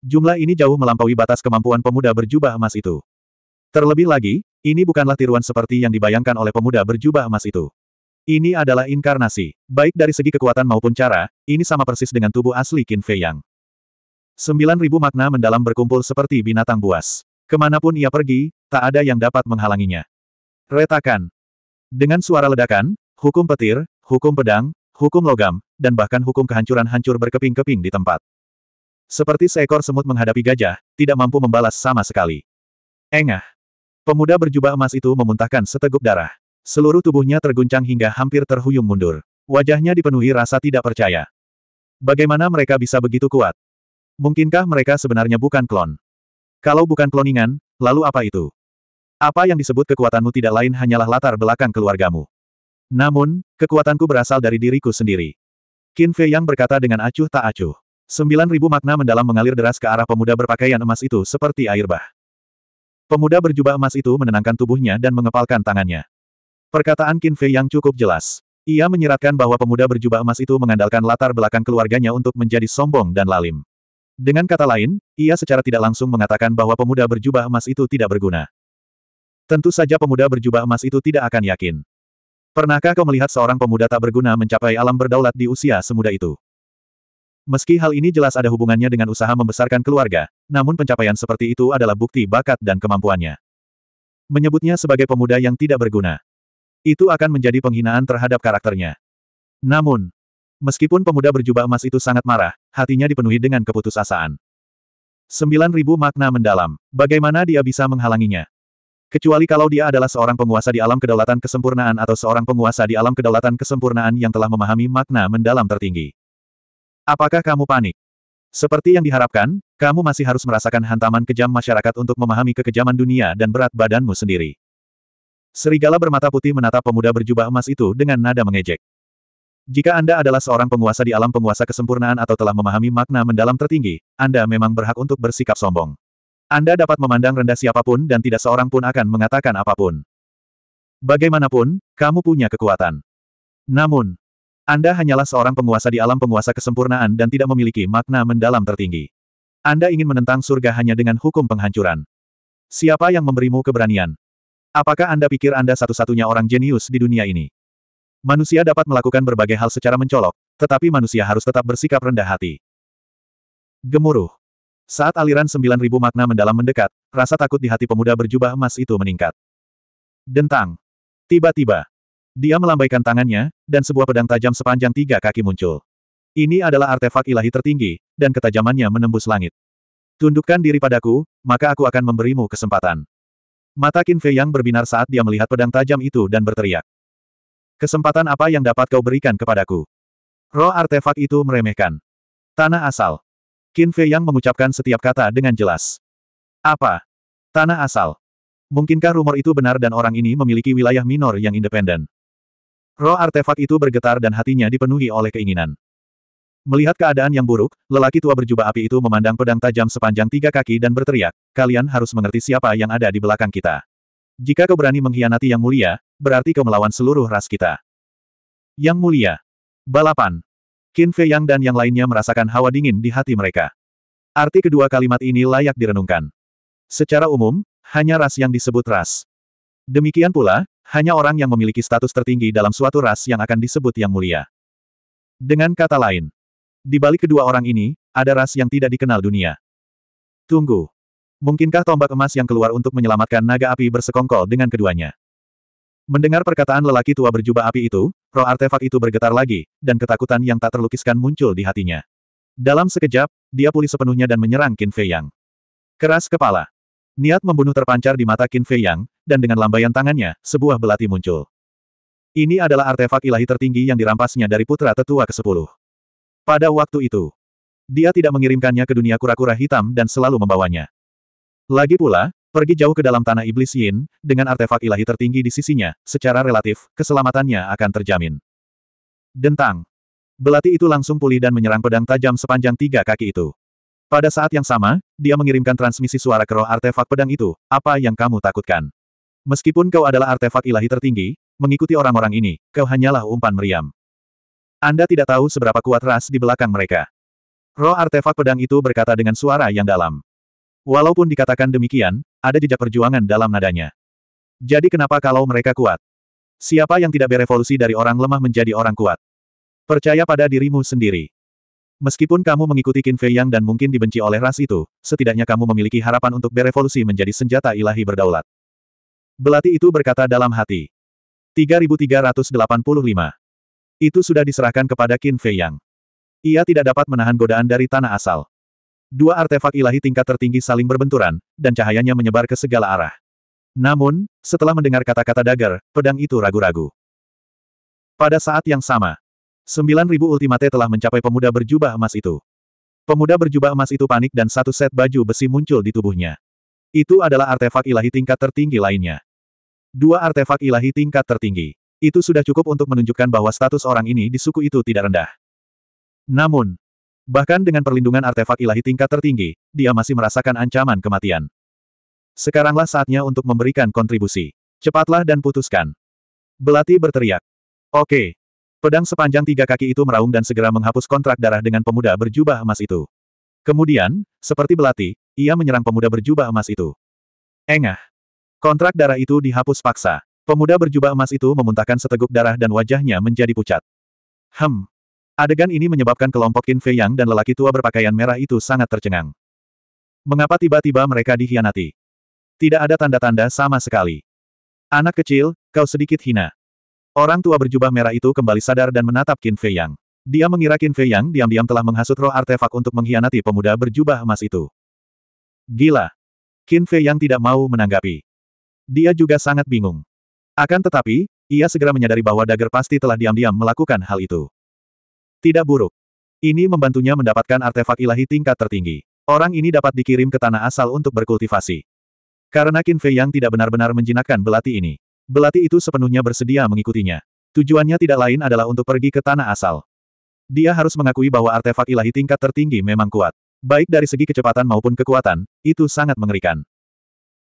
Jumlah ini jauh melampaui batas kemampuan pemuda berjubah emas itu. Terlebih lagi, ini bukanlah tiruan seperti yang dibayangkan oleh pemuda berjubah emas itu. Ini adalah inkarnasi, baik dari segi kekuatan maupun cara, ini sama persis dengan tubuh asli Qin Fei Yang. 9.000 makna mendalam berkumpul seperti binatang buas. Kemanapun ia pergi, tak ada yang dapat menghalanginya. Retakan. Dengan suara ledakan, hukum petir, hukum pedang, hukum logam, dan bahkan hukum kehancuran hancur berkeping-keping di tempat. Seperti seekor semut menghadapi gajah, tidak mampu membalas sama sekali. Engah. Pemuda berjubah emas itu memuntahkan seteguk darah. Seluruh tubuhnya terguncang hingga hampir terhuyung mundur. Wajahnya dipenuhi rasa tidak percaya. Bagaimana mereka bisa begitu kuat? Mungkinkah mereka sebenarnya bukan klon? Kalau bukan kloningan, lalu apa itu? Apa yang disebut kekuatanmu tidak lain hanyalah latar belakang keluargamu. Namun, kekuatanku berasal dari diriku sendiri. Qin Fei Yang berkata dengan acuh tak acuh. Sembilan ribu makna mendalam mengalir deras ke arah pemuda berpakaian emas itu seperti air bah. Pemuda berjubah emas itu menenangkan tubuhnya dan mengepalkan tangannya. Perkataan Qin Fei Yang cukup jelas. Ia menyiratkan bahwa pemuda berjubah emas itu mengandalkan latar belakang keluarganya untuk menjadi sombong dan lalim. Dengan kata lain, ia secara tidak langsung mengatakan bahwa pemuda berjubah emas itu tidak berguna. Tentu saja pemuda berjubah emas itu tidak akan yakin. Pernahkah kau melihat seorang pemuda tak berguna mencapai alam berdaulat di usia semuda itu? Meski hal ini jelas ada hubungannya dengan usaha membesarkan keluarga, namun pencapaian seperti itu adalah bukti bakat dan kemampuannya. Menyebutnya sebagai pemuda yang tidak berguna. Itu akan menjadi penghinaan terhadap karakternya. Namun, meskipun pemuda berjubah emas itu sangat marah, hatinya dipenuhi dengan keputusasaan. 9000 makna mendalam. Bagaimana dia bisa menghalanginya? Kecuali kalau dia adalah seorang penguasa di alam kedaulatan kesempurnaan atau seorang penguasa di alam kedaulatan kesempurnaan yang telah memahami makna mendalam tertinggi. Apakah kamu panik? Seperti yang diharapkan, kamu masih harus merasakan hantaman kejam masyarakat untuk memahami kekejaman dunia dan berat badanmu sendiri. Serigala bermata putih menatap pemuda berjubah emas itu dengan nada mengejek. Jika Anda adalah seorang penguasa di alam penguasa kesempurnaan atau telah memahami makna mendalam tertinggi, Anda memang berhak untuk bersikap sombong. Anda dapat memandang rendah siapapun dan tidak seorang pun akan mengatakan apapun. Bagaimanapun, kamu punya kekuatan. Namun, Anda hanyalah seorang penguasa di alam penguasa kesempurnaan dan tidak memiliki makna mendalam tertinggi. Anda ingin menentang surga hanya dengan hukum penghancuran. Siapa yang memberimu keberanian? Apakah Anda pikir Anda satu-satunya orang jenius di dunia ini? Manusia dapat melakukan berbagai hal secara mencolok, tetapi manusia harus tetap bersikap rendah hati. Gemuruh. Saat aliran 9000 makna mendalam mendekat, rasa takut di hati pemuda berjubah emas itu meningkat. Dentang. Tiba-tiba. Dia melambaikan tangannya, dan sebuah pedang tajam sepanjang tiga kaki muncul. Ini adalah artefak ilahi tertinggi, dan ketajamannya menembus langit. Tundukkan diri padaku, maka aku akan memberimu kesempatan. Mata Qin Fei yang berbinar saat dia melihat pedang tajam itu dan berteriak. Kesempatan apa yang dapat kau berikan kepadaku? Roh artefak itu meremehkan. Tanah asal. Qin Fei Yang mengucapkan setiap kata dengan jelas. Apa? Tanah asal. Mungkinkah rumor itu benar dan orang ini memiliki wilayah minor yang independen? Roh artefak itu bergetar dan hatinya dipenuhi oleh keinginan. Melihat keadaan yang buruk, lelaki tua berjubah api itu memandang pedang tajam sepanjang tiga kaki dan berteriak, kalian harus mengerti siapa yang ada di belakang kita. Jika kau berani mengkhianati yang mulia, berarti kau melawan seluruh ras kita. Yang mulia. Balapan. Qin Fei Yang dan yang lainnya merasakan hawa dingin di hati mereka. Arti kedua kalimat ini layak direnungkan. Secara umum, hanya ras yang disebut ras. Demikian pula, hanya orang yang memiliki status tertinggi dalam suatu ras yang akan disebut yang mulia. Dengan kata lain, di balik kedua orang ini, ada ras yang tidak dikenal dunia. Tunggu. Mungkinkah tombak emas yang keluar untuk menyelamatkan naga api bersekongkol dengan keduanya? Mendengar perkataan lelaki tua berjubah api itu, roh artefak itu bergetar lagi, dan ketakutan yang tak terlukiskan muncul di hatinya. Dalam sekejap, dia pulih sepenuhnya dan menyerang Qin Fei Yang. Keras kepala. Niat membunuh terpancar di mata Qin Fei Yang, dan dengan lambaian tangannya, sebuah belati muncul. Ini adalah artefak ilahi tertinggi yang dirampasnya dari putra tetua ke-10. Pada waktu itu, dia tidak mengirimkannya ke dunia kura-kura hitam dan selalu membawanya. Lagi pula, Pergi jauh ke dalam tanah iblis Yin, dengan artefak ilahi tertinggi di sisinya, secara relatif, keselamatannya akan terjamin. Dentang. Belati itu langsung pulih dan menyerang pedang tajam sepanjang tiga kaki itu. Pada saat yang sama, dia mengirimkan transmisi suara ke roh artefak pedang itu, apa yang kamu takutkan? Meskipun kau adalah artefak ilahi tertinggi, mengikuti orang-orang ini, kau hanyalah umpan meriam. Anda tidak tahu seberapa kuat ras di belakang mereka. Roh artefak pedang itu berkata dengan suara yang dalam. Walaupun dikatakan demikian, ada jejak perjuangan dalam nadanya. Jadi kenapa kalau mereka kuat? Siapa yang tidak berevolusi dari orang lemah menjadi orang kuat? Percaya pada dirimu sendiri. Meskipun kamu mengikuti Qin Fei Yang dan mungkin dibenci oleh ras itu, setidaknya kamu memiliki harapan untuk berevolusi menjadi senjata ilahi berdaulat. Belati itu berkata dalam hati. 3385. Itu sudah diserahkan kepada Qin Fei Yang. Ia tidak dapat menahan godaan dari tanah asal. Dua artefak ilahi tingkat tertinggi saling berbenturan, dan cahayanya menyebar ke segala arah. Namun, setelah mendengar kata-kata Dagger, pedang itu ragu-ragu. Pada saat yang sama, 9.000 ultimate telah mencapai pemuda berjubah emas itu. Pemuda berjubah emas itu panik dan satu set baju besi muncul di tubuhnya. Itu adalah artefak ilahi tingkat tertinggi lainnya. Dua artefak ilahi tingkat tertinggi. Itu sudah cukup untuk menunjukkan bahwa status orang ini di suku itu tidak rendah. Namun, Bahkan dengan perlindungan artefak ilahi tingkat tertinggi, dia masih merasakan ancaman kematian. Sekaranglah saatnya untuk memberikan kontribusi. Cepatlah dan putuskan. Belati berteriak. Oke. Pedang sepanjang tiga kaki itu meraung dan segera menghapus kontrak darah dengan pemuda berjubah emas itu. Kemudian, seperti belati, ia menyerang pemuda berjubah emas itu. Engah. Kontrak darah itu dihapus paksa. Pemuda berjubah emas itu memuntahkan seteguk darah dan wajahnya menjadi pucat. Hem. Adegan ini menyebabkan kelompok Qin Fei Yang dan lelaki tua berpakaian merah itu sangat tercengang. Mengapa tiba-tiba mereka dihianati? Tidak ada tanda-tanda sama sekali. Anak kecil, kau sedikit hina. Orang tua berjubah merah itu kembali sadar dan menatap Qin Fei Yang. Dia mengira Qin Fei Yang diam-diam telah menghasut roh artefak untuk mengkhianati pemuda berjubah emas itu. Gila! Qin Fei Yang tidak mau menanggapi. Dia juga sangat bingung. Akan tetapi, ia segera menyadari bahwa Dagger pasti telah diam-diam melakukan hal itu. Tidak buruk. Ini membantunya mendapatkan artefak ilahi tingkat tertinggi. Orang ini dapat dikirim ke tanah asal untuk berkultivasi. Karena Qin Fei yang tidak benar-benar menjinakkan belati ini. Belati itu sepenuhnya bersedia mengikutinya. Tujuannya tidak lain adalah untuk pergi ke tanah asal. Dia harus mengakui bahwa artefak ilahi tingkat tertinggi memang kuat. Baik dari segi kecepatan maupun kekuatan, itu sangat mengerikan.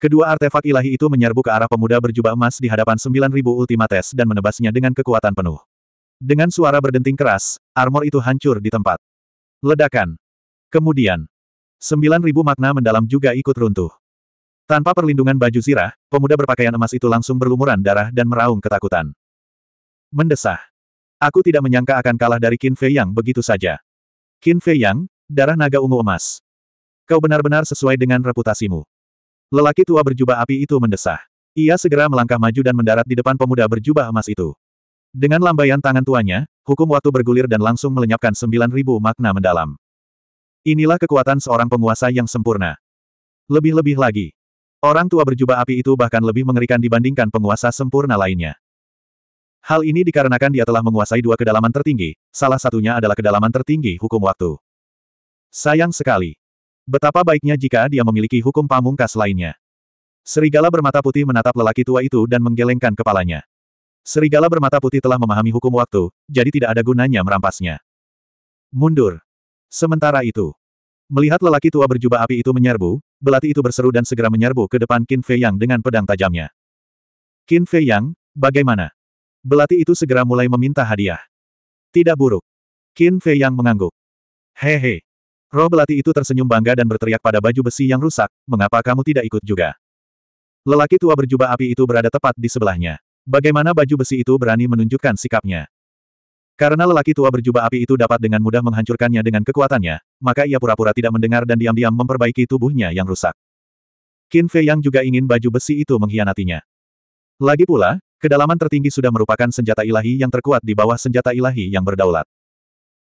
Kedua artefak ilahi itu menyerbu ke arah pemuda berjubah emas di hadapan 9000 Ultimates dan menebasnya dengan kekuatan penuh. Dengan suara berdenting keras, armor itu hancur di tempat. Ledakan. Kemudian, 9.000 makna mendalam juga ikut runtuh. Tanpa perlindungan baju zirah, pemuda berpakaian emas itu langsung berlumuran darah dan meraung ketakutan. Mendesah. Aku tidak menyangka akan kalah dari Qin Fei Yang begitu saja. Qin Fei Yang, darah naga ungu emas. Kau benar-benar sesuai dengan reputasimu. Lelaki tua berjubah api itu mendesah. Ia segera melangkah maju dan mendarat di depan pemuda berjubah emas itu. Dengan lambaian tangan tuanya, hukum waktu bergulir dan langsung melenyapkan 9.000 makna mendalam. Inilah kekuatan seorang penguasa yang sempurna. Lebih-lebih lagi. Orang tua berjubah api itu bahkan lebih mengerikan dibandingkan penguasa sempurna lainnya. Hal ini dikarenakan dia telah menguasai dua kedalaman tertinggi, salah satunya adalah kedalaman tertinggi hukum waktu. Sayang sekali. Betapa baiknya jika dia memiliki hukum pamungkas lainnya. Serigala bermata putih menatap lelaki tua itu dan menggelengkan kepalanya. Serigala bermata putih telah memahami hukum waktu, jadi tidak ada gunanya merampasnya. Mundur. Sementara itu, melihat lelaki tua berjubah api itu menyerbu, belati itu berseru dan segera menyerbu ke depan Qin Fei Yang dengan pedang tajamnya. Qin Fei Yang, bagaimana? Belati itu segera mulai meminta hadiah. Tidak buruk. Qin Fei Yang mengangguk. Hehe. Roh belati itu tersenyum bangga dan berteriak pada baju besi yang rusak, mengapa kamu tidak ikut juga? Lelaki tua berjubah api itu berada tepat di sebelahnya. Bagaimana baju besi itu berani menunjukkan sikapnya? Karena lelaki tua berjubah api itu dapat dengan mudah menghancurkannya dengan kekuatannya, maka ia pura-pura tidak mendengar dan diam-diam memperbaiki tubuhnya yang rusak. Qin Fei yang juga ingin baju besi itu mengkhianatinya. Lagi pula, kedalaman tertinggi sudah merupakan senjata ilahi yang terkuat di bawah senjata ilahi yang berdaulat.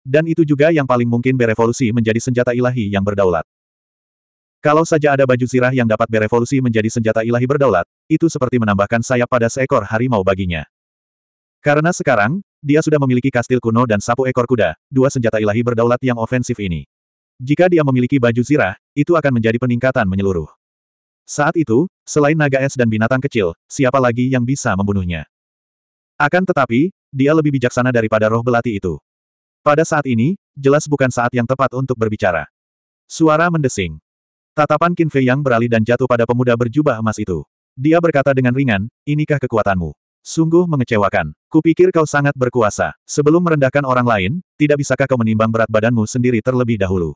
Dan itu juga yang paling mungkin berevolusi menjadi senjata ilahi yang berdaulat. Kalau saja ada baju zirah yang dapat berevolusi menjadi senjata ilahi berdaulat, itu seperti menambahkan sayap pada seekor harimau baginya. Karena sekarang, dia sudah memiliki kastil kuno dan sapu ekor kuda, dua senjata ilahi berdaulat yang ofensif ini. Jika dia memiliki baju zirah, itu akan menjadi peningkatan menyeluruh. Saat itu, selain naga es dan binatang kecil, siapa lagi yang bisa membunuhnya? Akan tetapi, dia lebih bijaksana daripada roh belati itu. Pada saat ini, jelas bukan saat yang tepat untuk berbicara. Suara mendesing. Tatapan Qin Fei Yang beralih dan jatuh pada pemuda berjubah emas itu. Dia berkata dengan ringan, inikah kekuatanmu? Sungguh mengecewakan. Kupikir kau sangat berkuasa. Sebelum merendahkan orang lain, tidak bisakah kau menimbang berat badanmu sendiri terlebih dahulu?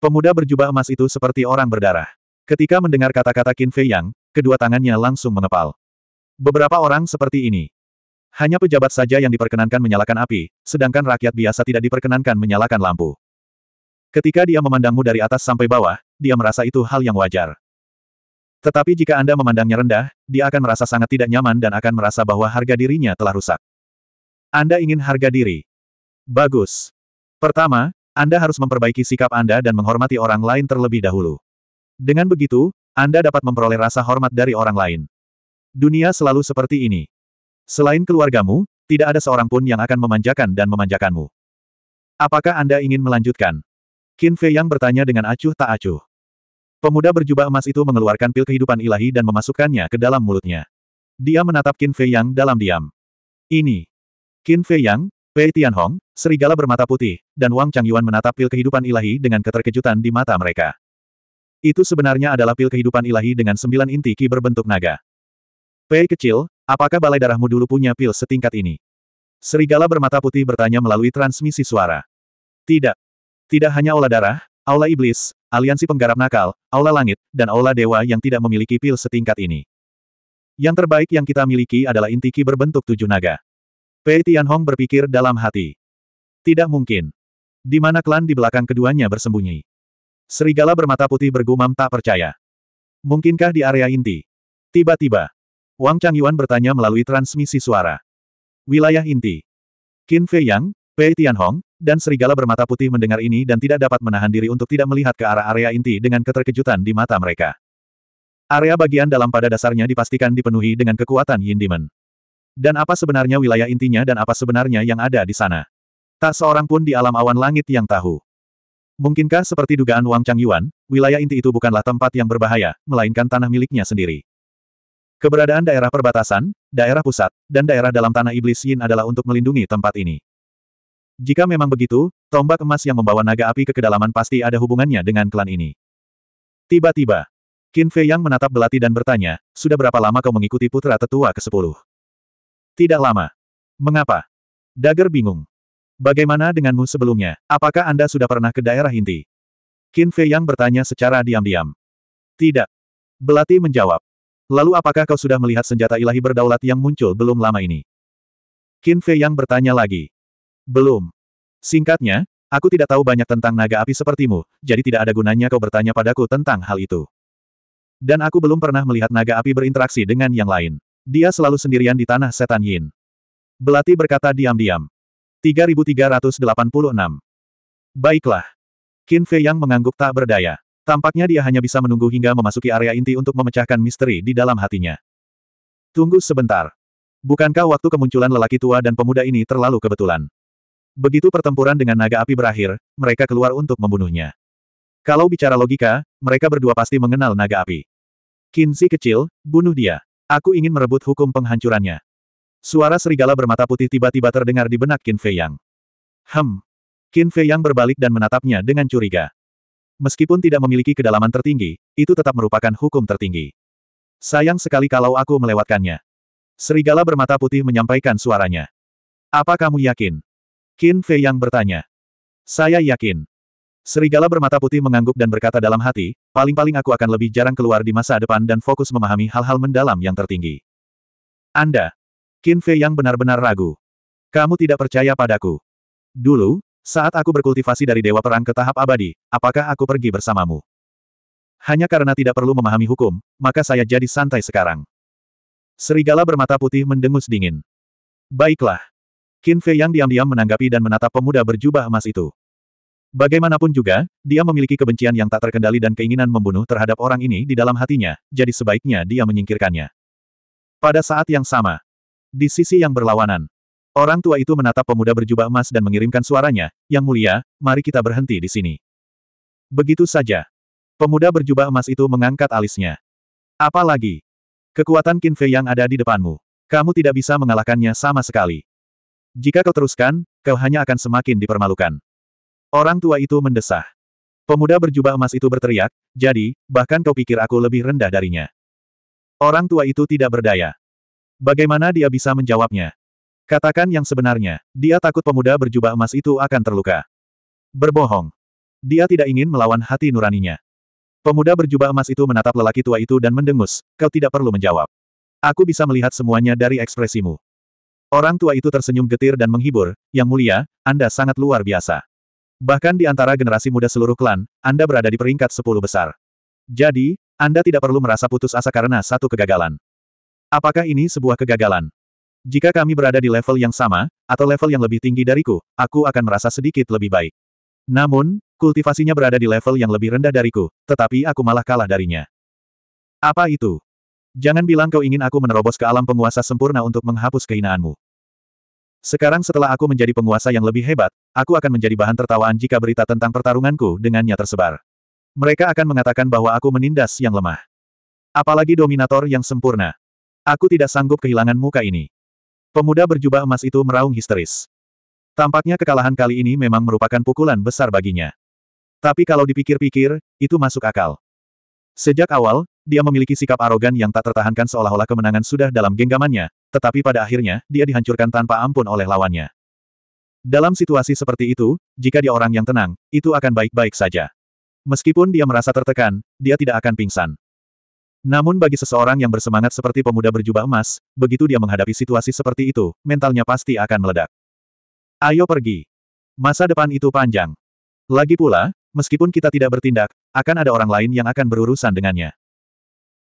Pemuda berjubah emas itu seperti orang berdarah. Ketika mendengar kata-kata Qin Fei Yang, kedua tangannya langsung mengepal. Beberapa orang seperti ini. Hanya pejabat saja yang diperkenankan menyalakan api, sedangkan rakyat biasa tidak diperkenankan menyalakan lampu. Ketika dia memandangmu dari atas sampai bawah, dia merasa itu hal yang wajar. Tetapi jika Anda memandangnya rendah, dia akan merasa sangat tidak nyaman dan akan merasa bahwa harga dirinya telah rusak. Anda ingin harga diri. Bagus. Pertama, Anda harus memperbaiki sikap Anda dan menghormati orang lain terlebih dahulu. Dengan begitu, Anda dapat memperoleh rasa hormat dari orang lain. Dunia selalu seperti ini. Selain keluargamu, tidak ada seorang pun yang akan memanjakan dan memanjakanmu. Apakah Anda ingin melanjutkan? Qin Fei Yang bertanya dengan acuh tak acuh. Pemuda berjubah emas itu mengeluarkan pil kehidupan ilahi dan memasukkannya ke dalam mulutnya. Dia menatap Qin Fei Yang dalam diam. Ini. Qin Fei Yang, Pei Tianhong, serigala bermata putih, dan Wang Changyuan menatap pil kehidupan ilahi dengan keterkejutan di mata mereka. Itu sebenarnya adalah pil kehidupan ilahi dengan sembilan inti ki berbentuk naga. Pei kecil, apakah balai darahmu dulu punya pil setingkat ini? Serigala bermata putih bertanya melalui transmisi suara. Tidak, tidak hanya aula darah, aula iblis, aliansi penggarap nakal, aula langit, dan aula dewa yang tidak memiliki pil setingkat ini. Yang terbaik yang kita miliki adalah intiki berbentuk tujuh naga. Pei Tianhong berpikir dalam hati. Tidak mungkin. Di mana klan di belakang keduanya bersembunyi? Serigala bermata putih bergumam tak percaya. Mungkinkah di area inti? Tiba-tiba, Wang Changyuan bertanya melalui transmisi suara. Wilayah inti. Qin Fei Yang, Pei Tianhong, dan serigala bermata putih mendengar ini dan tidak dapat menahan diri untuk tidak melihat ke arah area inti dengan keterkejutan di mata mereka. Area bagian dalam pada dasarnya dipastikan dipenuhi dengan kekuatan Yin Demon. Dan apa sebenarnya wilayah intinya dan apa sebenarnya yang ada di sana? Tak seorang pun di alam awan langit yang tahu. Mungkinkah seperti dugaan Wang Chang Yuan, wilayah inti itu bukanlah tempat yang berbahaya, melainkan tanah miliknya sendiri. Keberadaan daerah perbatasan, daerah pusat, dan daerah dalam tanah iblis Yin adalah untuk melindungi tempat ini. Jika memang begitu, tombak emas yang membawa naga api ke kedalaman pasti ada hubungannya dengan klan ini. Tiba-tiba, Qin Fei Yang menatap belati dan bertanya, sudah berapa lama kau mengikuti putra tetua ke-10? Tidak lama. Mengapa? Dagger bingung. Bagaimana denganmu sebelumnya? Apakah Anda sudah pernah ke daerah inti? Qin Fei Yang bertanya secara diam-diam. Tidak. Belati menjawab. Lalu apakah kau sudah melihat senjata ilahi berdaulat yang muncul belum lama ini? Qin Fei Yang bertanya lagi. Belum. Singkatnya, aku tidak tahu banyak tentang naga api sepertimu, jadi tidak ada gunanya kau bertanya padaku tentang hal itu. Dan aku belum pernah melihat naga api berinteraksi dengan yang lain. Dia selalu sendirian di tanah setan Yin. Belati berkata diam-diam. 3386. Baiklah. Qin Fei yang mengangguk tak berdaya. Tampaknya dia hanya bisa menunggu hingga memasuki area inti untuk memecahkan misteri di dalam hatinya. Tunggu sebentar. Bukankah waktu kemunculan lelaki tua dan pemuda ini terlalu kebetulan? Begitu pertempuran dengan naga api berakhir, mereka keluar untuk membunuhnya. Kalau bicara logika, mereka berdua pasti mengenal naga api. Kinsi kecil, bunuh dia. Aku ingin merebut hukum penghancurannya. Suara serigala bermata putih tiba-tiba terdengar di benak Qin Fei Yang. Hem. Qin Fei Yang berbalik dan menatapnya dengan curiga. Meskipun tidak memiliki kedalaman tertinggi, itu tetap merupakan hukum tertinggi. Sayang sekali kalau aku melewatkannya. Serigala bermata putih menyampaikan suaranya. Apa kamu yakin? Qin Fei yang bertanya. Saya yakin. Serigala bermata putih mengangguk dan berkata dalam hati, paling-paling aku akan lebih jarang keluar di masa depan dan fokus memahami hal-hal mendalam yang tertinggi. Anda. Qin Fei yang benar-benar ragu. Kamu tidak percaya padaku. Dulu, saat aku berkultivasi dari Dewa Perang ke tahap abadi, apakah aku pergi bersamamu? Hanya karena tidak perlu memahami hukum, maka saya jadi santai sekarang. Serigala bermata putih mendengus dingin. Baiklah. Qin Fei yang diam-diam menanggapi dan menatap pemuda berjubah emas itu. Bagaimanapun juga, dia memiliki kebencian yang tak terkendali dan keinginan membunuh terhadap orang ini di dalam hatinya, jadi sebaiknya dia menyingkirkannya. Pada saat yang sama, di sisi yang berlawanan, orang tua itu menatap pemuda berjubah emas dan mengirimkan suaranya, Yang mulia, mari kita berhenti di sini. Begitu saja. Pemuda berjubah emas itu mengangkat alisnya. Apalagi, kekuatan Qin Fei yang ada di depanmu. Kamu tidak bisa mengalahkannya sama sekali. Jika kau teruskan, kau hanya akan semakin dipermalukan. Orang tua itu mendesah. Pemuda berjubah emas itu berteriak, jadi, bahkan kau pikir aku lebih rendah darinya. Orang tua itu tidak berdaya. Bagaimana dia bisa menjawabnya? Katakan yang sebenarnya, dia takut pemuda berjubah emas itu akan terluka. Berbohong. Dia tidak ingin melawan hati nuraninya. Pemuda berjubah emas itu menatap lelaki tua itu dan mendengus, kau tidak perlu menjawab. Aku bisa melihat semuanya dari ekspresimu. Orang tua itu tersenyum getir dan menghibur, Yang mulia, Anda sangat luar biasa. Bahkan di antara generasi muda seluruh klan, Anda berada di peringkat sepuluh besar. Jadi, Anda tidak perlu merasa putus asa karena satu kegagalan. Apakah ini sebuah kegagalan? Jika kami berada di level yang sama, atau level yang lebih tinggi dariku, aku akan merasa sedikit lebih baik. Namun, kultivasinya berada di level yang lebih rendah dariku, tetapi aku malah kalah darinya. Apa itu? Jangan bilang kau ingin aku menerobos ke alam penguasa sempurna untuk menghapus kehinaanmu. Sekarang setelah aku menjadi penguasa yang lebih hebat, aku akan menjadi bahan tertawaan jika berita tentang pertarunganku dengannya tersebar. Mereka akan mengatakan bahwa aku menindas yang lemah. Apalagi dominator yang sempurna. Aku tidak sanggup kehilangan muka ini. Pemuda berjubah emas itu meraung histeris. Tampaknya kekalahan kali ini memang merupakan pukulan besar baginya. Tapi kalau dipikir-pikir, itu masuk akal. Sejak awal, dia memiliki sikap arogan yang tak tertahankan seolah-olah kemenangan sudah dalam genggamannya, tetapi pada akhirnya, dia dihancurkan tanpa ampun oleh lawannya. Dalam situasi seperti itu, jika dia orang yang tenang, itu akan baik-baik saja. Meskipun dia merasa tertekan, dia tidak akan pingsan. Namun bagi seseorang yang bersemangat seperti pemuda berjubah emas, begitu dia menghadapi situasi seperti itu, mentalnya pasti akan meledak. Ayo pergi. Masa depan itu panjang. Lagi pula, meskipun kita tidak bertindak, akan ada orang lain yang akan berurusan dengannya.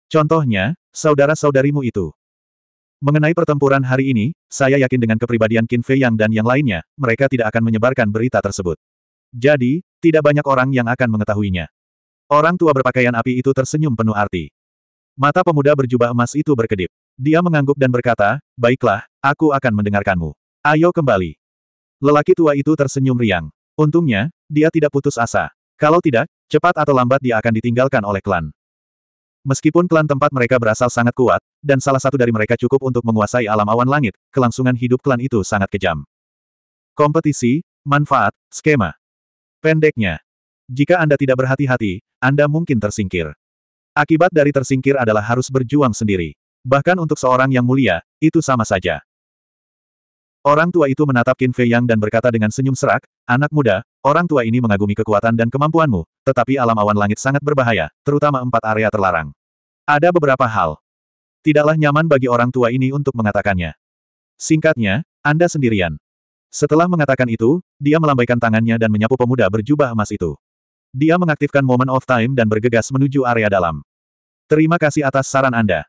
Contohnya, saudara-saudarimu itu. Mengenai pertempuran hari ini, saya yakin dengan kepribadian Qin Fei Yang dan yang lainnya, mereka tidak akan menyebarkan berita tersebut. Jadi, tidak banyak orang yang akan mengetahuinya. Orang tua berpakaian api itu tersenyum penuh arti. Mata pemuda berjubah emas itu berkedip. Dia mengangguk dan berkata, baiklah, aku akan mendengarkanmu. Ayo kembali. Lelaki tua itu tersenyum riang. Untungnya, dia tidak putus asa. Kalau tidak, cepat atau lambat dia akan ditinggalkan oleh klan. Meskipun klan tempat mereka berasal sangat kuat, dan salah satu dari mereka cukup untuk menguasai alam awan langit, kelangsungan hidup klan itu sangat kejam. Kompetisi, manfaat, skema. Pendeknya, jika Anda tidak berhati-hati, Anda mungkin tersingkir. Akibat dari tersingkir adalah harus berjuang sendiri. Bahkan untuk seorang yang mulia, itu sama saja. Orang tua itu menatap Qin Fei Yang dan berkata dengan senyum serak, Anak muda, orang tua ini mengagumi kekuatan dan kemampuanmu, tetapi alam awan langit sangat berbahaya, terutama empat area terlarang. Ada beberapa hal. Tidaklah nyaman bagi orang tua ini untuk mengatakannya. Singkatnya, Anda sendirian. Setelah mengatakan itu, dia melambaikan tangannya dan menyapu pemuda berjubah emas itu. Dia mengaktifkan Moment of Time dan bergegas menuju area dalam. Terima kasih atas saran Anda.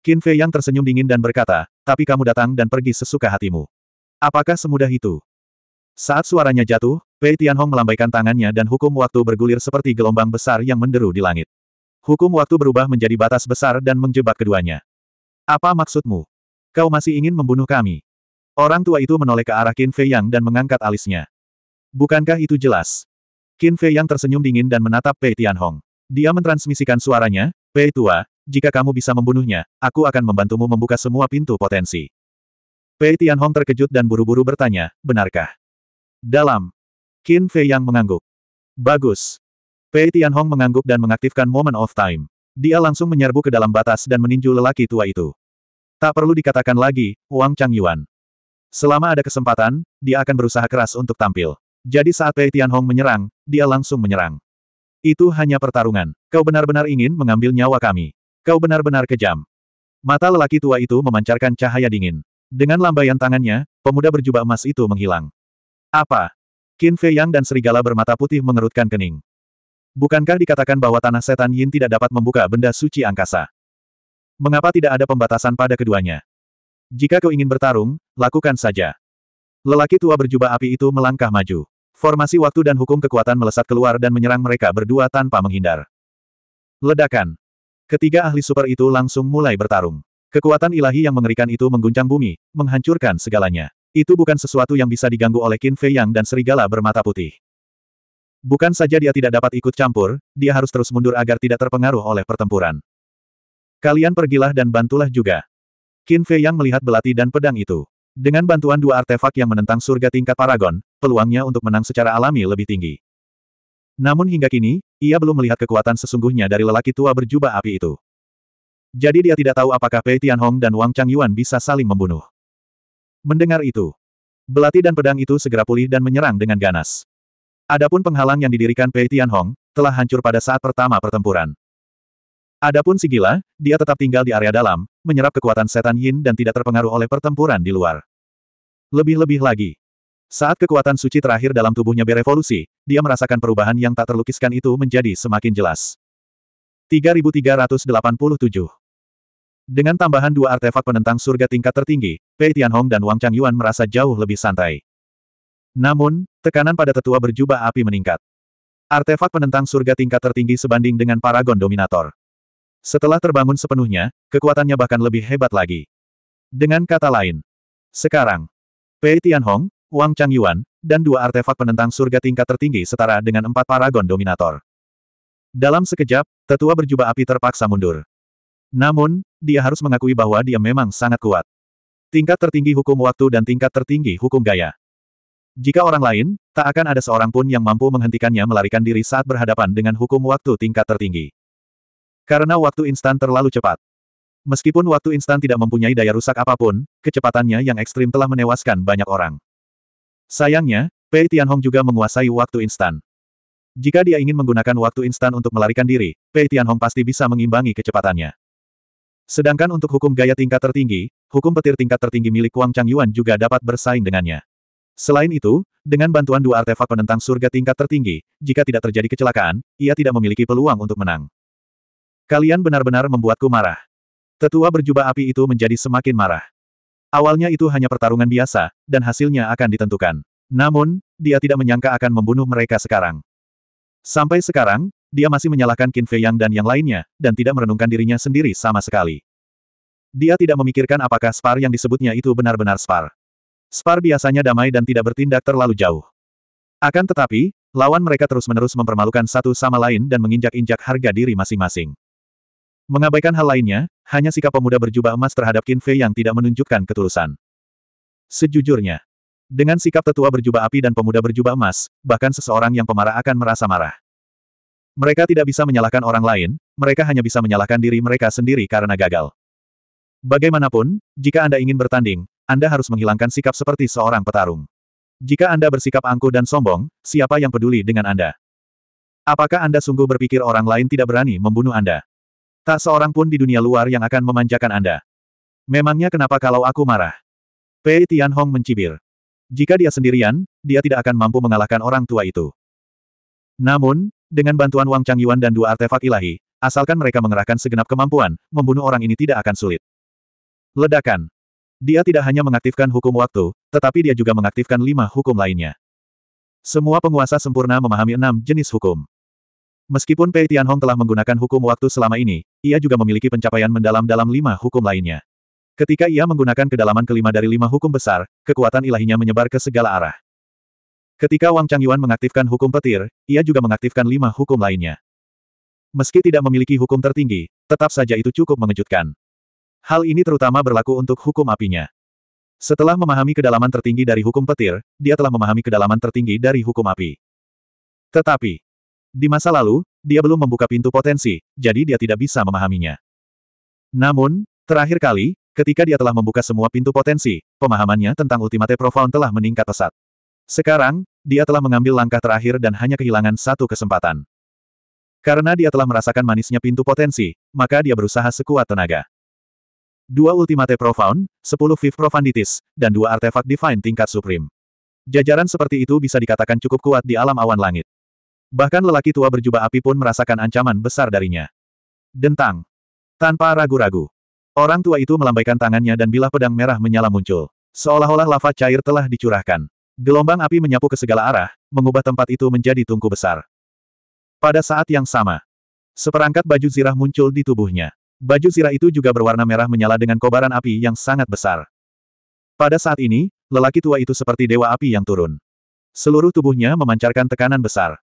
Qin Fei yang tersenyum dingin dan berkata, tapi kamu datang dan pergi sesuka hatimu. Apakah semudah itu? Saat suaranya jatuh, Pei Tianhong melambaikan tangannya dan hukum waktu bergulir seperti gelombang besar yang menderu di langit. Hukum waktu berubah menjadi batas besar dan menjebak keduanya. Apa maksudmu? Kau masih ingin membunuh kami? Orang tua itu menoleh ke arah Qin Fei Yang dan mengangkat alisnya. Bukankah itu jelas? Qin Fei Yang tersenyum dingin dan menatap Pei Tianhong. Dia mentransmisikan suaranya, Pei Tua, jika kamu bisa membunuhnya, aku akan membantumu membuka semua pintu potensi. Pei Tianhong terkejut dan buru-buru bertanya, benarkah? Dalam. Qin Fei Yang mengangguk. Bagus. Pei Tianhong mengangguk dan mengaktifkan Moment of Time. Dia langsung menyerbu ke dalam batas dan meninju lelaki tua itu. Tak perlu dikatakan lagi, Wang Changyuan. Selama ada kesempatan, dia akan berusaha keras untuk tampil. Jadi saat Pei Tianhong menyerang, dia langsung menyerang. Itu hanya pertarungan. Kau benar-benar ingin mengambil nyawa kami. Kau benar-benar kejam. Mata lelaki tua itu memancarkan cahaya dingin. Dengan lambaian tangannya, pemuda berjubah emas itu menghilang. Apa? Qin Fei Yang dan serigala bermata putih mengerutkan kening. Bukankah dikatakan bahwa tanah setan Yin tidak dapat membuka benda suci angkasa? Mengapa tidak ada pembatasan pada keduanya? Jika kau ingin bertarung, lakukan saja. Lelaki tua berjubah api itu melangkah maju. Formasi waktu dan hukum kekuatan melesat keluar dan menyerang mereka berdua tanpa menghindar. Ledakan. Ketiga ahli super itu langsung mulai bertarung. Kekuatan ilahi yang mengerikan itu mengguncang bumi, menghancurkan segalanya. Itu bukan sesuatu yang bisa diganggu oleh Qin Fei Yang dan serigala bermata putih. Bukan saja dia tidak dapat ikut campur, dia harus terus mundur agar tidak terpengaruh oleh pertempuran. Kalian pergilah dan bantulah juga. Qin Fei yang melihat belati dan pedang itu. Dengan bantuan dua artefak yang menentang surga tingkat paragon, peluangnya untuk menang secara alami lebih tinggi. Namun hingga kini, ia belum melihat kekuatan sesungguhnya dari lelaki tua berjubah api itu. Jadi dia tidak tahu apakah Pei Tianhong dan Wang Changyuan bisa saling membunuh. Mendengar itu, belati dan pedang itu segera pulih dan menyerang dengan ganas. Adapun penghalang yang didirikan Pei Tianhong, telah hancur pada saat pertama pertempuran. Adapun si dia tetap tinggal di area dalam, menyerap kekuatan setan yin dan tidak terpengaruh oleh pertempuran di luar. Lebih-lebih lagi. Saat kekuatan suci terakhir dalam tubuhnya berevolusi, dia merasakan perubahan yang tak terlukiskan itu menjadi semakin jelas. 3387 Dengan tambahan dua artefak penentang surga tingkat tertinggi, Pei Tianhong dan Wang Changyuan merasa jauh lebih santai. Namun, tekanan pada tetua berjubah api meningkat. Artefak penentang surga tingkat tertinggi sebanding dengan Paragon Dominator. Setelah terbangun sepenuhnya, kekuatannya bahkan lebih hebat lagi. Dengan kata lain, sekarang, Pei Tianhong, Wang Changyuan, dan dua artefak penentang surga tingkat tertinggi setara dengan empat Paragon Dominator. Dalam sekejap, tetua berjubah api terpaksa mundur. Namun, dia harus mengakui bahwa dia memang sangat kuat. Tingkat tertinggi hukum waktu dan tingkat tertinggi hukum gaya. Jika orang lain, tak akan ada seorang pun yang mampu menghentikannya melarikan diri saat berhadapan dengan hukum waktu tingkat tertinggi. Karena waktu instan terlalu cepat. Meskipun waktu instan tidak mempunyai daya rusak apapun, kecepatannya yang ekstrim telah menewaskan banyak orang. Sayangnya, Pei Tianhong juga menguasai waktu instan. Jika dia ingin menggunakan waktu instan untuk melarikan diri, Pei Tianhong pasti bisa mengimbangi kecepatannya. Sedangkan untuk hukum gaya tingkat tertinggi, hukum petir tingkat tertinggi milik Wang Changyuan juga dapat bersaing dengannya. Selain itu, dengan bantuan dua artefak penentang surga tingkat tertinggi, jika tidak terjadi kecelakaan, ia tidak memiliki peluang untuk menang. Kalian benar-benar membuatku marah. Tetua berjubah api itu menjadi semakin marah. Awalnya itu hanya pertarungan biasa, dan hasilnya akan ditentukan. Namun, dia tidak menyangka akan membunuh mereka sekarang. Sampai sekarang, dia masih menyalahkan Qin Fei Yang dan yang lainnya, dan tidak merenungkan dirinya sendiri sama sekali. Dia tidak memikirkan apakah spar yang disebutnya itu benar-benar spar. Spar biasanya damai dan tidak bertindak terlalu jauh. Akan tetapi, lawan mereka terus-menerus mempermalukan satu sama lain dan menginjak-injak harga diri masing-masing. Mengabaikan hal lainnya, hanya sikap pemuda berjubah emas terhadap Qin Fei yang tidak menunjukkan ketulusan. Sejujurnya, dengan sikap tetua berjubah api dan pemuda berjubah emas, bahkan seseorang yang pemarah akan merasa marah. Mereka tidak bisa menyalahkan orang lain, mereka hanya bisa menyalahkan diri mereka sendiri karena gagal. Bagaimanapun, jika Anda ingin bertanding, anda harus menghilangkan sikap seperti seorang petarung. Jika Anda bersikap angkuh dan sombong, siapa yang peduli dengan Anda? Apakah Anda sungguh berpikir orang lain tidak berani membunuh Anda? Tak seorang pun di dunia luar yang akan memanjakan Anda. Memangnya kenapa kalau aku marah? Pei Tianhong mencibir. Jika dia sendirian, dia tidak akan mampu mengalahkan orang tua itu. Namun, dengan bantuan Wang Changyuan dan dua artefak ilahi, asalkan mereka mengerahkan segenap kemampuan, membunuh orang ini tidak akan sulit. Ledakan. Dia tidak hanya mengaktifkan hukum waktu, tetapi dia juga mengaktifkan lima hukum lainnya. Semua penguasa sempurna memahami enam jenis hukum. Meskipun Pei Tianhong telah menggunakan hukum waktu selama ini, ia juga memiliki pencapaian mendalam dalam lima hukum lainnya. Ketika ia menggunakan kedalaman kelima dari lima hukum besar, kekuatan ilahinya menyebar ke segala arah. Ketika Wang Changyuan mengaktifkan hukum petir, ia juga mengaktifkan lima hukum lainnya. Meski tidak memiliki hukum tertinggi, tetap saja itu cukup mengejutkan. Hal ini terutama berlaku untuk hukum apinya. Setelah memahami kedalaman tertinggi dari hukum petir, dia telah memahami kedalaman tertinggi dari hukum api. Tetapi, di masa lalu, dia belum membuka pintu potensi, jadi dia tidak bisa memahaminya. Namun, terakhir kali, ketika dia telah membuka semua pintu potensi, pemahamannya tentang Ultimate Profound telah meningkat pesat. Sekarang, dia telah mengambil langkah terakhir dan hanya kehilangan satu kesempatan. Karena dia telah merasakan manisnya pintu potensi, maka dia berusaha sekuat tenaga. Dua Ultimate Profound, sepuluh Fifth Profundities, dan dua artefak Divine tingkat Supreme. Jajaran seperti itu bisa dikatakan cukup kuat di alam awan langit. Bahkan lelaki tua berjubah api pun merasakan ancaman besar darinya. Dentang. Tanpa ragu-ragu. Orang tua itu melambaikan tangannya dan bilah pedang merah menyala muncul. Seolah-olah lava cair telah dicurahkan. Gelombang api menyapu ke segala arah, mengubah tempat itu menjadi tungku besar. Pada saat yang sama, seperangkat baju zirah muncul di tubuhnya. Baju sirah itu juga berwarna merah menyala dengan kobaran api yang sangat besar. Pada saat ini, lelaki tua itu seperti dewa api yang turun. Seluruh tubuhnya memancarkan tekanan besar.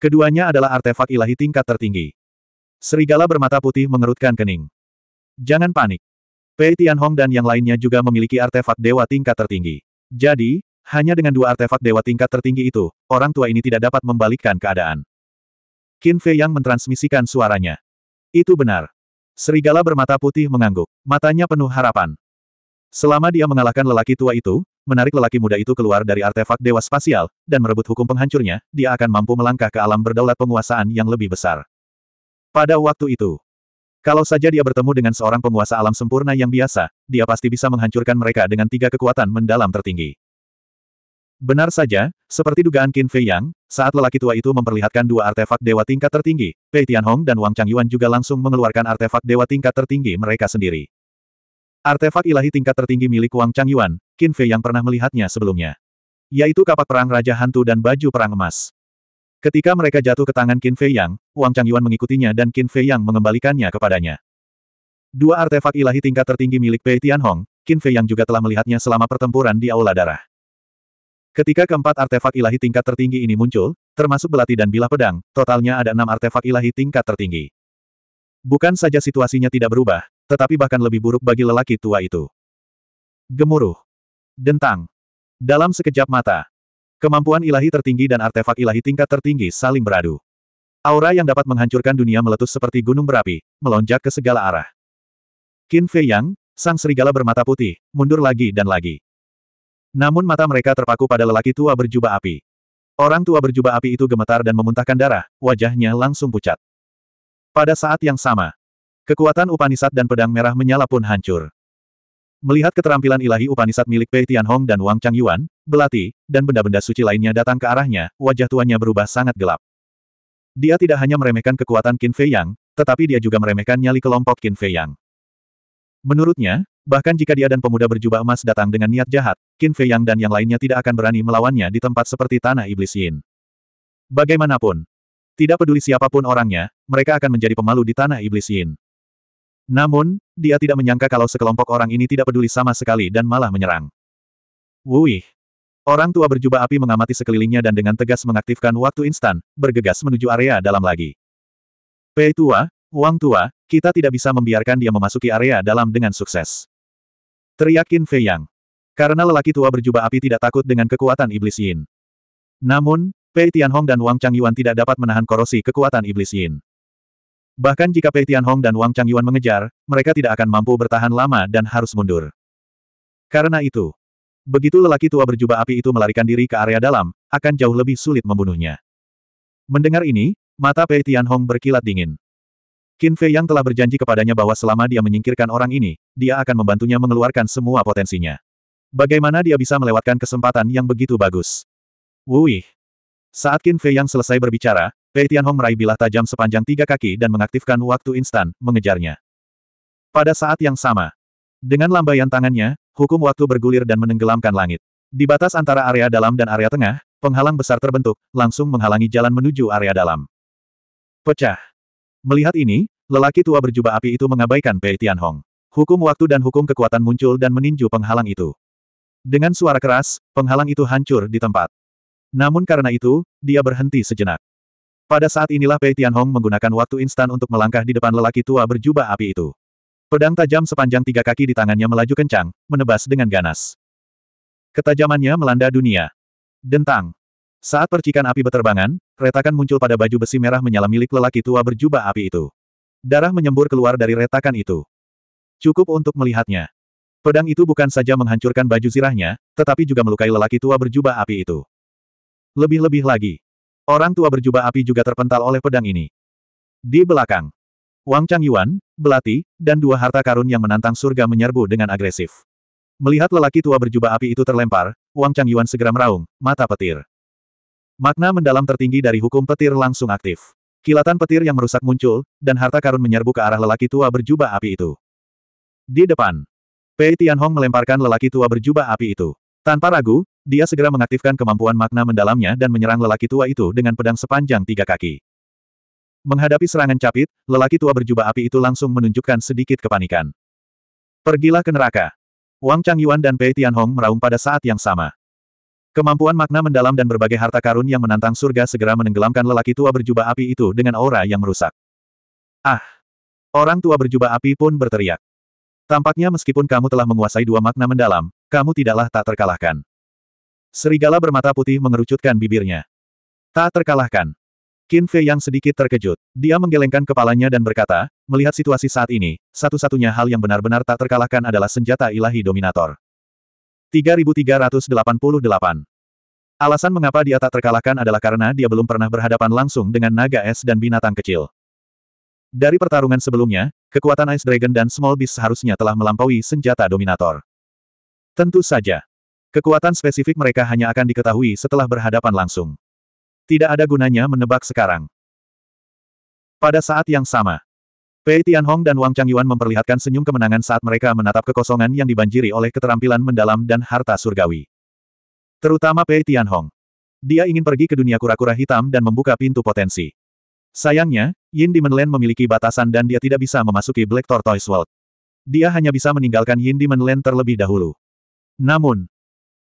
Keduanya adalah artefak ilahi tingkat tertinggi. Serigala bermata putih mengerutkan kening. Jangan panik. Pei Tianhong dan yang lainnya juga memiliki artefak dewa tingkat tertinggi. Jadi, hanya dengan dua artefak dewa tingkat tertinggi itu, orang tua ini tidak dapat membalikkan keadaan. Qin Fei yang mentransmisikan suaranya. Itu benar. Serigala bermata putih mengangguk, matanya penuh harapan. Selama dia mengalahkan lelaki tua itu, menarik lelaki muda itu keluar dari artefak dewa spasial, dan merebut hukum penghancurnya, dia akan mampu melangkah ke alam berdaulat penguasaan yang lebih besar. Pada waktu itu, kalau saja dia bertemu dengan seorang penguasa alam sempurna yang biasa, dia pasti bisa menghancurkan mereka dengan tiga kekuatan mendalam tertinggi. Benar saja, seperti dugaan Qin Fei Yang, saat lelaki tua itu memperlihatkan dua artefak dewa tingkat tertinggi, Pei Tianhong dan Wang Changyuan juga langsung mengeluarkan artefak dewa tingkat tertinggi mereka sendiri. Artefak ilahi tingkat tertinggi milik Wang Changyuan, Qin Fei Yang pernah melihatnya sebelumnya. Yaitu kapak perang Raja Hantu dan baju perang emas. Ketika mereka jatuh ke tangan Qin Fei Yang, Wang Changyuan mengikutinya dan Qin Fei Yang mengembalikannya kepadanya. Dua artefak ilahi tingkat tertinggi milik Pei Tianhong, Qin Fei Yang juga telah melihatnya selama pertempuran di Aula Darah. Ketika keempat artefak ilahi tingkat tertinggi ini muncul, termasuk belati dan bilah pedang, totalnya ada enam artefak ilahi tingkat tertinggi. Bukan saja situasinya tidak berubah, tetapi bahkan lebih buruk bagi lelaki tua itu. Gemuruh. Dentang. Dalam sekejap mata. Kemampuan ilahi tertinggi dan artefak ilahi tingkat tertinggi saling beradu. Aura yang dapat menghancurkan dunia meletus seperti gunung berapi, melonjak ke segala arah. Qin Fei Yang, sang serigala bermata putih, mundur lagi dan lagi. Namun mata mereka terpaku pada lelaki tua berjubah api. Orang tua berjubah api itu gemetar dan memuntahkan darah, wajahnya langsung pucat. Pada saat yang sama, kekuatan upanisat dan pedang merah menyala pun hancur. Melihat keterampilan ilahi upanisat milik Pei Tianhong dan Wang Changyuan, belati, dan benda-benda suci lainnya datang ke arahnya, wajah tuannya berubah sangat gelap. Dia tidak hanya meremehkan kekuatan Qin Fei Yang, tetapi dia juga meremehkan nyali kelompok Qin Fei Yang. Menurutnya, Bahkan jika dia dan pemuda berjubah emas datang dengan niat jahat, Qin Fei Yang dan yang lainnya tidak akan berani melawannya di tempat seperti Tanah Iblis Yin. Bagaimanapun, tidak peduli siapapun orangnya, mereka akan menjadi pemalu di Tanah Iblis Yin. Namun, dia tidak menyangka kalau sekelompok orang ini tidak peduli sama sekali dan malah menyerang. Wuih! Orang tua berjubah api mengamati sekelilingnya dan dengan tegas mengaktifkan waktu instan, bergegas menuju area dalam lagi. Pei tua, Wang tua, kita tidak bisa membiarkan dia memasuki area dalam dengan sukses. Teriak Qin Fei Yang. Karena lelaki tua berjubah api tidak takut dengan kekuatan iblis Yin. Namun, Pei Tianhong dan Wang Changyuan tidak dapat menahan korosi kekuatan iblis Yin. Bahkan jika Pei Tianhong dan Wang Changyuan mengejar, mereka tidak akan mampu bertahan lama dan harus mundur. Karena itu, begitu lelaki tua berjubah api itu melarikan diri ke area dalam, akan jauh lebih sulit membunuhnya. Mendengar ini, mata Pei Tianhong berkilat dingin. Qin Fei yang telah berjanji kepadanya bahwa selama dia menyingkirkan orang ini, dia akan membantunya mengeluarkan semua potensinya. Bagaimana dia bisa melewatkan kesempatan yang begitu bagus? Wuih! Saat Qin Fei yang selesai berbicara, Pei Tianhong meraih bilah tajam sepanjang tiga kaki dan mengaktifkan waktu instan, mengejarnya. Pada saat yang sama, dengan lambaian tangannya, hukum waktu bergulir dan menenggelamkan langit. Di batas antara area dalam dan area tengah, penghalang besar terbentuk, langsung menghalangi jalan menuju area dalam. Pecah. Melihat ini, lelaki tua berjubah api itu mengabaikan Pei Tianhong. Hukum waktu dan hukum kekuatan muncul dan meninju penghalang itu. Dengan suara keras, penghalang itu hancur di tempat. Namun karena itu, dia berhenti sejenak. Pada saat inilah Pei Tianhong menggunakan waktu instan untuk melangkah di depan lelaki tua berjubah api itu. Pedang tajam sepanjang tiga kaki di tangannya melaju kencang, menebas dengan ganas. Ketajamannya melanda dunia. Dentang. Saat percikan api beterbangan, Retakan muncul pada baju besi merah menyala milik lelaki tua berjubah api itu. Darah menyembur keluar dari retakan itu. Cukup untuk melihatnya. Pedang itu bukan saja menghancurkan baju zirahnya, tetapi juga melukai lelaki tua berjubah api itu. Lebih-lebih lagi. Orang tua berjubah api juga terpental oleh pedang ini. Di belakang. Wang Chang Yuan, Belati, dan dua harta karun yang menantang surga menyerbu dengan agresif. Melihat lelaki tua berjubah api itu terlempar, Wang Chang Yuan segera meraung, mata petir. Makna mendalam tertinggi dari hukum petir langsung aktif. Kilatan petir yang merusak muncul, dan harta karun menyerbu ke arah lelaki tua berjubah api itu. Di depan, Pei Tianhong melemparkan lelaki tua berjubah api itu. Tanpa ragu, dia segera mengaktifkan kemampuan makna mendalamnya dan menyerang lelaki tua itu dengan pedang sepanjang tiga kaki. Menghadapi serangan capit, lelaki tua berjubah api itu langsung menunjukkan sedikit kepanikan. Pergilah ke neraka. Wang Changyuan dan Pei Tianhong meraung pada saat yang sama. Kemampuan makna mendalam dan berbagai harta karun yang menantang surga segera menenggelamkan lelaki tua berjubah api itu dengan aura yang merusak. Ah! Orang tua berjubah api pun berteriak. Tampaknya meskipun kamu telah menguasai dua makna mendalam, kamu tidaklah tak terkalahkan. Serigala bermata putih mengerucutkan bibirnya. Tak terkalahkan. Qin Fei yang sedikit terkejut. Dia menggelengkan kepalanya dan berkata, melihat situasi saat ini, satu-satunya hal yang benar-benar tak terkalahkan adalah senjata ilahi Dominator. 3388 Alasan mengapa dia tak terkalahkan adalah karena dia belum pernah berhadapan langsung dengan naga es dan binatang kecil. Dari pertarungan sebelumnya, kekuatan Ice Dragon dan Small Beast seharusnya telah melampaui senjata Dominator. Tentu saja. Kekuatan spesifik mereka hanya akan diketahui setelah berhadapan langsung. Tidak ada gunanya menebak sekarang. Pada saat yang sama, Pei Tianhong dan Wang Changyuan memperlihatkan senyum kemenangan saat mereka menatap kekosongan yang dibanjiri oleh keterampilan mendalam dan harta surgawi. Terutama Pei Tianhong. Dia ingin pergi ke dunia kura-kura hitam dan membuka pintu potensi. Sayangnya, Yin Demon Land memiliki batasan dan dia tidak bisa memasuki Black Tortoise World. Dia hanya bisa meninggalkan Yin Demon Land terlebih dahulu. Namun,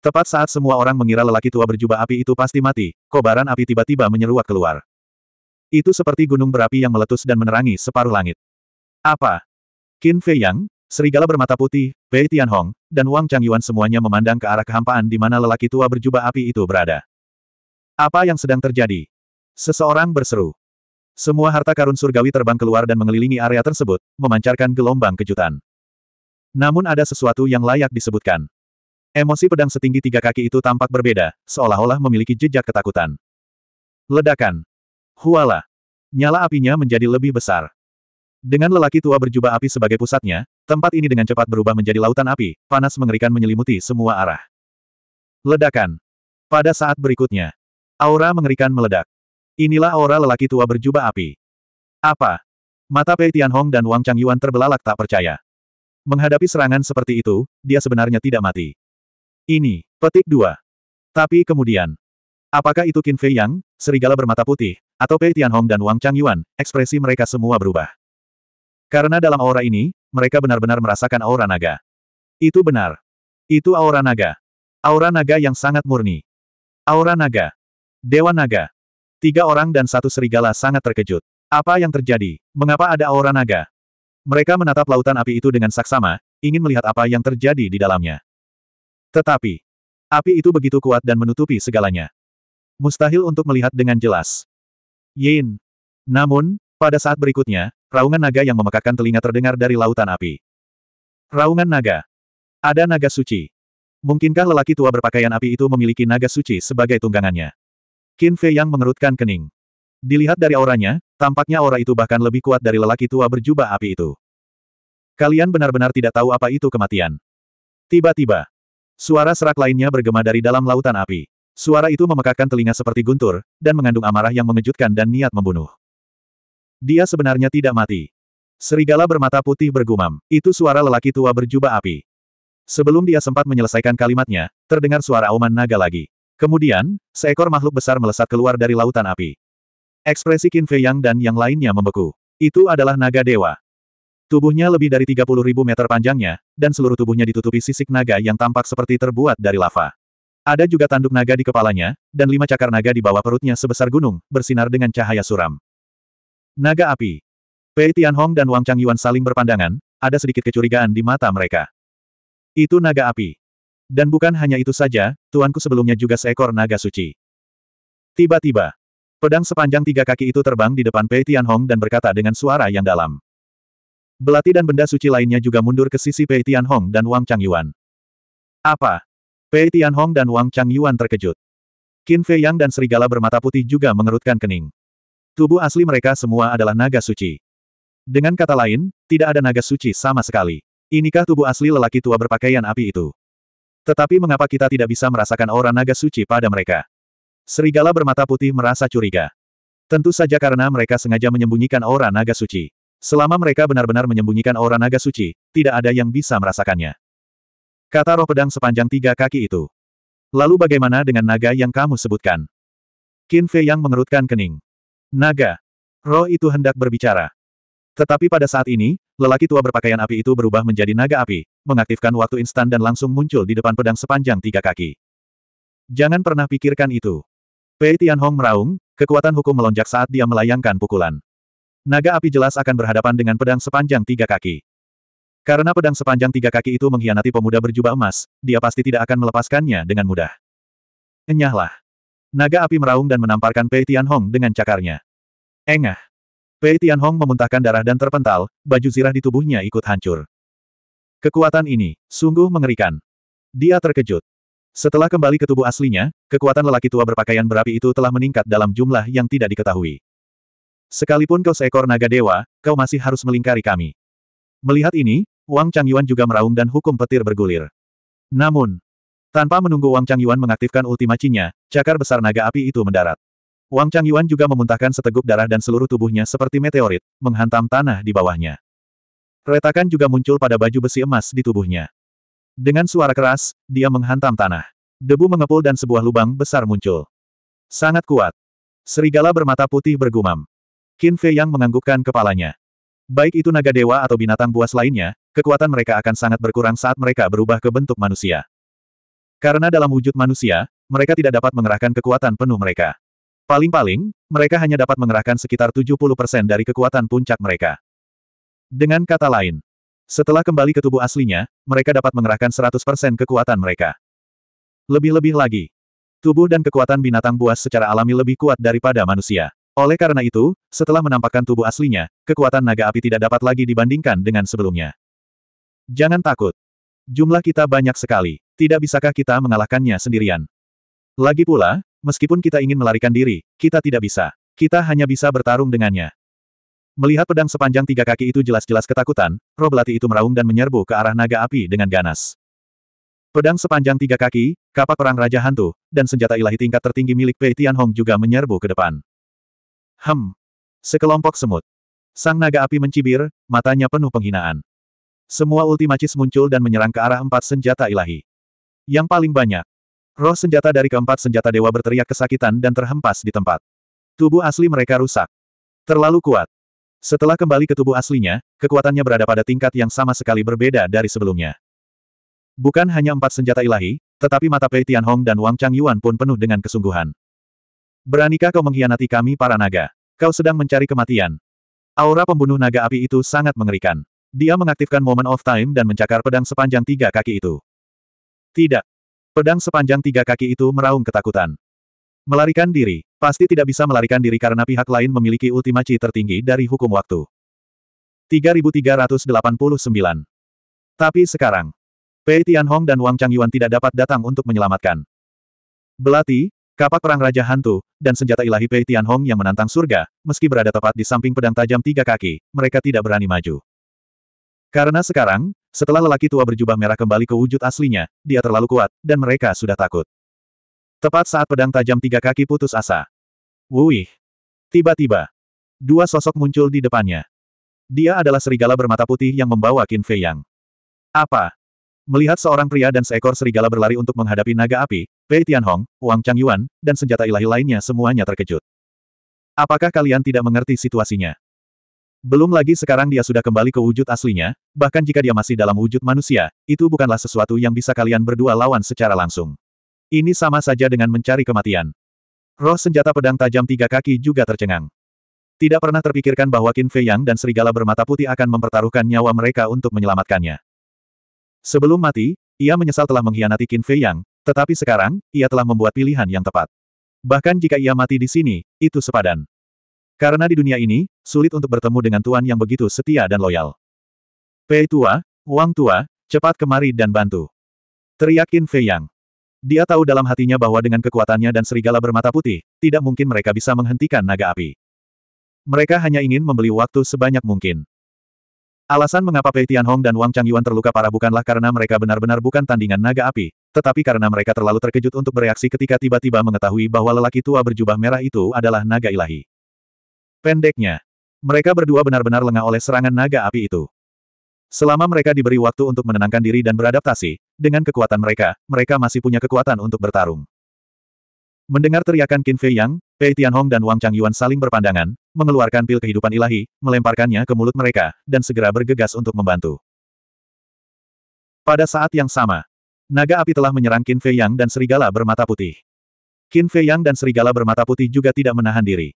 tepat saat semua orang mengira lelaki tua berjubah api itu pasti mati, kobaran api tiba-tiba menyeruak keluar. Itu seperti gunung berapi yang meletus dan menerangi separuh langit. Apa? Qin Fei Yang, Serigala bermata putih, Bei Tianhong, dan Wang Changyuan semuanya memandang ke arah kehampaan di mana lelaki tua berjubah api itu berada. Apa yang sedang terjadi? Seseorang berseru. Semua harta karun surgawi terbang keluar dan mengelilingi area tersebut, memancarkan gelombang kejutan. Namun ada sesuatu yang layak disebutkan. Emosi pedang setinggi tiga kaki itu tampak berbeda, seolah-olah memiliki jejak ketakutan. Ledakan. Huala. Nyala apinya menjadi lebih besar. Dengan lelaki tua berjubah api sebagai pusatnya, tempat ini dengan cepat berubah menjadi lautan api, panas mengerikan menyelimuti semua arah. Ledakan. Pada saat berikutnya, aura mengerikan meledak. Inilah aura lelaki tua berjubah api. Apa? Mata Pei Tianhong dan Wang Changyuan terbelalak tak percaya. Menghadapi serangan seperti itu, dia sebenarnya tidak mati. Ini, petik dua. Tapi kemudian, apakah itu Qin Fei Yang, serigala bermata putih, atau Pei Tianhong dan Wang Changyuan, ekspresi mereka semua berubah. Karena dalam aura ini, mereka benar-benar merasakan aura naga. Itu benar. Itu aura naga. Aura naga yang sangat murni. Aura naga. Dewa naga. Tiga orang dan satu serigala sangat terkejut. Apa yang terjadi? Mengapa ada aura naga? Mereka menatap lautan api itu dengan saksama, ingin melihat apa yang terjadi di dalamnya. Tetapi, api itu begitu kuat dan menutupi segalanya. Mustahil untuk melihat dengan jelas. Yin. Namun, pada saat berikutnya, raungan naga yang memekakkan telinga terdengar dari lautan api. Raungan naga. Ada naga suci. Mungkinkah lelaki tua berpakaian api itu memiliki naga suci sebagai tunggangannya? Qin Fei yang mengerutkan kening. Dilihat dari auranya, tampaknya aura itu bahkan lebih kuat dari lelaki tua berjubah api itu. Kalian benar-benar tidak tahu apa itu kematian. Tiba-tiba, suara serak lainnya bergema dari dalam lautan api. Suara itu memekakkan telinga seperti guntur, dan mengandung amarah yang mengejutkan dan niat membunuh. Dia sebenarnya tidak mati. Serigala bermata putih bergumam. Itu suara lelaki tua berjubah api. Sebelum dia sempat menyelesaikan kalimatnya, terdengar suara auman naga lagi. Kemudian, seekor makhluk besar melesat keluar dari lautan api. Ekspresi Qin Fei Yang dan yang lainnya membeku. Itu adalah naga dewa. Tubuhnya lebih dari ribu meter panjangnya, dan seluruh tubuhnya ditutupi sisik naga yang tampak seperti terbuat dari lava. Ada juga tanduk naga di kepalanya, dan lima cakar naga di bawah perutnya sebesar gunung, bersinar dengan cahaya suram. Naga api. Pei Tianhong dan Wang Changyuan saling berpandangan, ada sedikit kecurigaan di mata mereka. Itu naga api. Dan bukan hanya itu saja, tuanku sebelumnya juga seekor naga suci. Tiba-tiba, pedang sepanjang tiga kaki itu terbang di depan Pei Tianhong dan berkata dengan suara yang dalam. Belati dan benda suci lainnya juga mundur ke sisi Pei Tianhong dan Wang Changyuan. Apa? Pei Tianhong dan Wang Changyuan terkejut. Qin Fei Yang dan serigala bermata putih juga mengerutkan kening. Tubuh asli mereka semua adalah naga suci. Dengan kata lain, tidak ada naga suci sama sekali. Inikah tubuh asli lelaki tua berpakaian api itu? Tetapi mengapa kita tidak bisa merasakan aura naga suci pada mereka? Serigala bermata putih merasa curiga. Tentu saja karena mereka sengaja menyembunyikan aura naga suci. Selama mereka benar-benar menyembunyikan aura naga suci, tidak ada yang bisa merasakannya. Kata roh pedang sepanjang tiga kaki itu. Lalu bagaimana dengan naga yang kamu sebutkan? Qin Fei yang mengerutkan kening. Naga. Roh itu hendak berbicara. Tetapi pada saat ini, lelaki tua berpakaian api itu berubah menjadi naga api, mengaktifkan waktu instan dan langsung muncul di depan pedang sepanjang tiga kaki. Jangan pernah pikirkan itu. Pei Tianhong meraung, kekuatan hukum melonjak saat dia melayangkan pukulan. Naga api jelas akan berhadapan dengan pedang sepanjang tiga kaki. Karena pedang sepanjang tiga kaki itu mengkhianati pemuda berjubah emas, dia pasti tidak akan melepaskannya dengan mudah. Enyahlah. Naga api meraung dan menamparkan Pei Tianhong dengan cakarnya. Engah! Pei Tianhong memuntahkan darah dan terpental, baju zirah di tubuhnya ikut hancur. Kekuatan ini, sungguh mengerikan. Dia terkejut. Setelah kembali ke tubuh aslinya, kekuatan lelaki tua berpakaian berapi itu telah meningkat dalam jumlah yang tidak diketahui. Sekalipun kau seekor naga dewa, kau masih harus melingkari kami. Melihat ini, Wang Changyuan juga meraung dan hukum petir bergulir. Namun, tanpa menunggu Wang Changyuan mengaktifkan ultimacinya, cakar besar naga api itu mendarat. Wang Changyuan juga memuntahkan seteguk darah dan seluruh tubuhnya seperti meteorit, menghantam tanah di bawahnya. Retakan juga muncul pada baju besi emas di tubuhnya. Dengan suara keras, dia menghantam tanah. Debu mengepul dan sebuah lubang besar muncul. Sangat kuat. Serigala bermata putih bergumam. Qin Fei yang menganggukkan kepalanya. Baik itu naga dewa atau binatang buas lainnya, kekuatan mereka akan sangat berkurang saat mereka berubah ke bentuk manusia. Karena dalam wujud manusia, mereka tidak dapat mengerahkan kekuatan penuh mereka. Paling-paling, mereka hanya dapat mengerahkan sekitar 70% dari kekuatan puncak mereka. Dengan kata lain, setelah kembali ke tubuh aslinya, mereka dapat mengerahkan 100% kekuatan mereka. Lebih-lebih lagi, tubuh dan kekuatan binatang buas secara alami lebih kuat daripada manusia. Oleh karena itu, setelah menampakkan tubuh aslinya, kekuatan naga api tidak dapat lagi dibandingkan dengan sebelumnya. Jangan takut. Jumlah kita banyak sekali. Tidak bisakah kita mengalahkannya sendirian? Lagi pula, meskipun kita ingin melarikan diri, kita tidak bisa. Kita hanya bisa bertarung dengannya. Melihat pedang sepanjang tiga kaki itu jelas-jelas ketakutan, Roblati itu meraung dan menyerbu ke arah naga api dengan ganas. Pedang sepanjang tiga kaki, kapak perang Raja Hantu, dan senjata ilahi tingkat tertinggi milik Pei Tianhong juga menyerbu ke depan. Hem. Sekelompok semut. Sang naga api mencibir, matanya penuh penghinaan. Semua ultimacis muncul dan menyerang ke arah empat senjata ilahi. Yang paling banyak. Roh senjata dari keempat senjata dewa berteriak kesakitan dan terhempas di tempat. Tubuh asli mereka rusak. Terlalu kuat. Setelah kembali ke tubuh aslinya, kekuatannya berada pada tingkat yang sama sekali berbeda dari sebelumnya. Bukan hanya empat senjata ilahi, tetapi mata Pei Tianhong dan Wang Chang Yuan pun penuh dengan kesungguhan. Beranikah kau mengkhianati kami para naga? Kau sedang mencari kematian. Aura pembunuh naga api itu sangat mengerikan. Dia mengaktifkan Moment of Time dan mencakar pedang sepanjang tiga kaki itu. Tidak. Pedang sepanjang tiga kaki itu meraung ketakutan. Melarikan diri. Pasti tidak bisa melarikan diri karena pihak lain memiliki ultimaci tertinggi dari hukum waktu. 3389. Tapi sekarang, Pei Tianhong dan Wang Changyuan tidak dapat datang untuk menyelamatkan. Belati, kapak perang Raja Hantu, dan senjata ilahi Pei Tianhong yang menantang surga, meski berada tepat di samping pedang tajam tiga kaki, mereka tidak berani maju. Karena sekarang, setelah lelaki tua berjubah merah kembali ke wujud aslinya, dia terlalu kuat, dan mereka sudah takut. Tepat saat pedang tajam tiga kaki putus asa. Wuih! Tiba-tiba, dua sosok muncul di depannya. Dia adalah serigala bermata putih yang membawa Qin Fei Yang. Apa? Melihat seorang pria dan seekor serigala berlari untuk menghadapi naga api, Pei Tianhong, Wang Changyuan, dan senjata ilahi lainnya semuanya terkejut. Apakah kalian tidak mengerti situasinya? Belum lagi sekarang dia sudah kembali ke wujud aslinya, bahkan jika dia masih dalam wujud manusia, itu bukanlah sesuatu yang bisa kalian berdua lawan secara langsung. Ini sama saja dengan mencari kematian. Roh senjata pedang tajam tiga kaki juga tercengang. Tidak pernah terpikirkan bahwa Qin Fei Yang dan serigala bermata putih akan mempertaruhkan nyawa mereka untuk menyelamatkannya. Sebelum mati, ia menyesal telah mengkhianati Qin Fei Yang, tetapi sekarang, ia telah membuat pilihan yang tepat. Bahkan jika ia mati di sini, itu sepadan. Karena di dunia ini, sulit untuk bertemu dengan tuan yang begitu setia dan loyal. Pei tua, Wang tua, cepat kemari dan bantu. Teriakin Fei Yang. Dia tahu dalam hatinya bahwa dengan kekuatannya dan serigala bermata putih, tidak mungkin mereka bisa menghentikan naga api. Mereka hanya ingin membeli waktu sebanyak mungkin. Alasan mengapa Pei Tianhong dan Wang Changyuan terluka parah bukanlah karena mereka benar-benar bukan tandingan naga api, tetapi karena mereka terlalu terkejut untuk bereaksi ketika tiba-tiba mengetahui bahwa lelaki tua berjubah merah itu adalah naga ilahi. Pendeknya, mereka berdua benar-benar lengah oleh serangan naga api itu. Selama mereka diberi waktu untuk menenangkan diri dan beradaptasi, dengan kekuatan mereka, mereka masih punya kekuatan untuk bertarung. Mendengar teriakan Qin Fei Yang, Pei Tianhong dan Wang Changyuan saling berpandangan, mengeluarkan pil kehidupan ilahi, melemparkannya ke mulut mereka, dan segera bergegas untuk membantu. Pada saat yang sama, naga api telah menyerang Qin Fei Yang dan serigala bermata putih. Qin Fei Yang dan serigala bermata putih juga tidak menahan diri.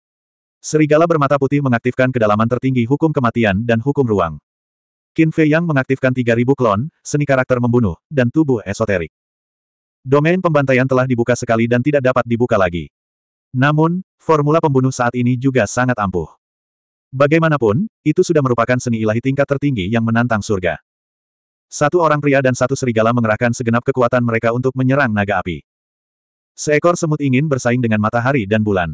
Serigala bermata putih mengaktifkan kedalaman tertinggi hukum kematian dan hukum ruang. Qin Fei Yang mengaktifkan 3000 klon, seni karakter membunuh, dan tubuh esoterik. Domain pembantaian telah dibuka sekali dan tidak dapat dibuka lagi. Namun, formula pembunuh saat ini juga sangat ampuh. Bagaimanapun, itu sudah merupakan seni ilahi tingkat tertinggi yang menantang surga. Satu orang pria dan satu serigala mengerahkan segenap kekuatan mereka untuk menyerang naga api. Seekor semut ingin bersaing dengan matahari dan bulan.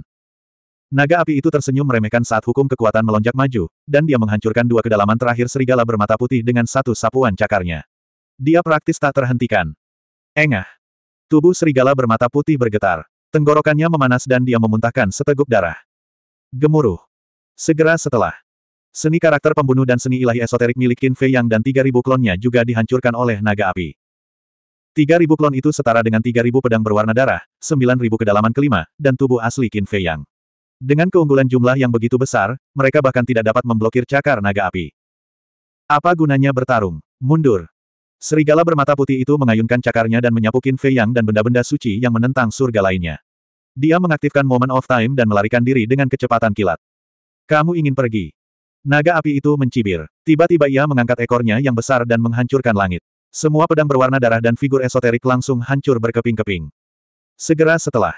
Naga api itu tersenyum meremehkan saat hukum kekuatan melonjak maju, dan dia menghancurkan dua kedalaman terakhir serigala bermata putih dengan satu sapuan cakarnya. Dia praktis tak terhentikan. Engah. Tubuh serigala bermata putih bergetar. Tenggorokannya memanas dan dia memuntahkan seteguk darah. Gemuruh. Segera setelah. Seni karakter pembunuh dan seni ilahi esoterik milik Qin Fei Yang dan 3.000 klonnya juga dihancurkan oleh naga api. 3.000 klon itu setara dengan 3.000 pedang berwarna darah, 9.000 kedalaman kelima, dan tubuh asli Qin Fei Yang. Dengan keunggulan jumlah yang begitu besar, mereka bahkan tidak dapat memblokir cakar naga api. Apa gunanya bertarung? Mundur. Serigala bermata putih itu mengayunkan cakarnya dan menyapukin Fei Yang dan benda-benda suci yang menentang surga lainnya. Dia mengaktifkan Moment of Time dan melarikan diri dengan kecepatan kilat. Kamu ingin pergi? Naga api itu mencibir. Tiba-tiba ia mengangkat ekornya yang besar dan menghancurkan langit. Semua pedang berwarna darah dan figur esoterik langsung hancur berkeping-keping. Segera setelah,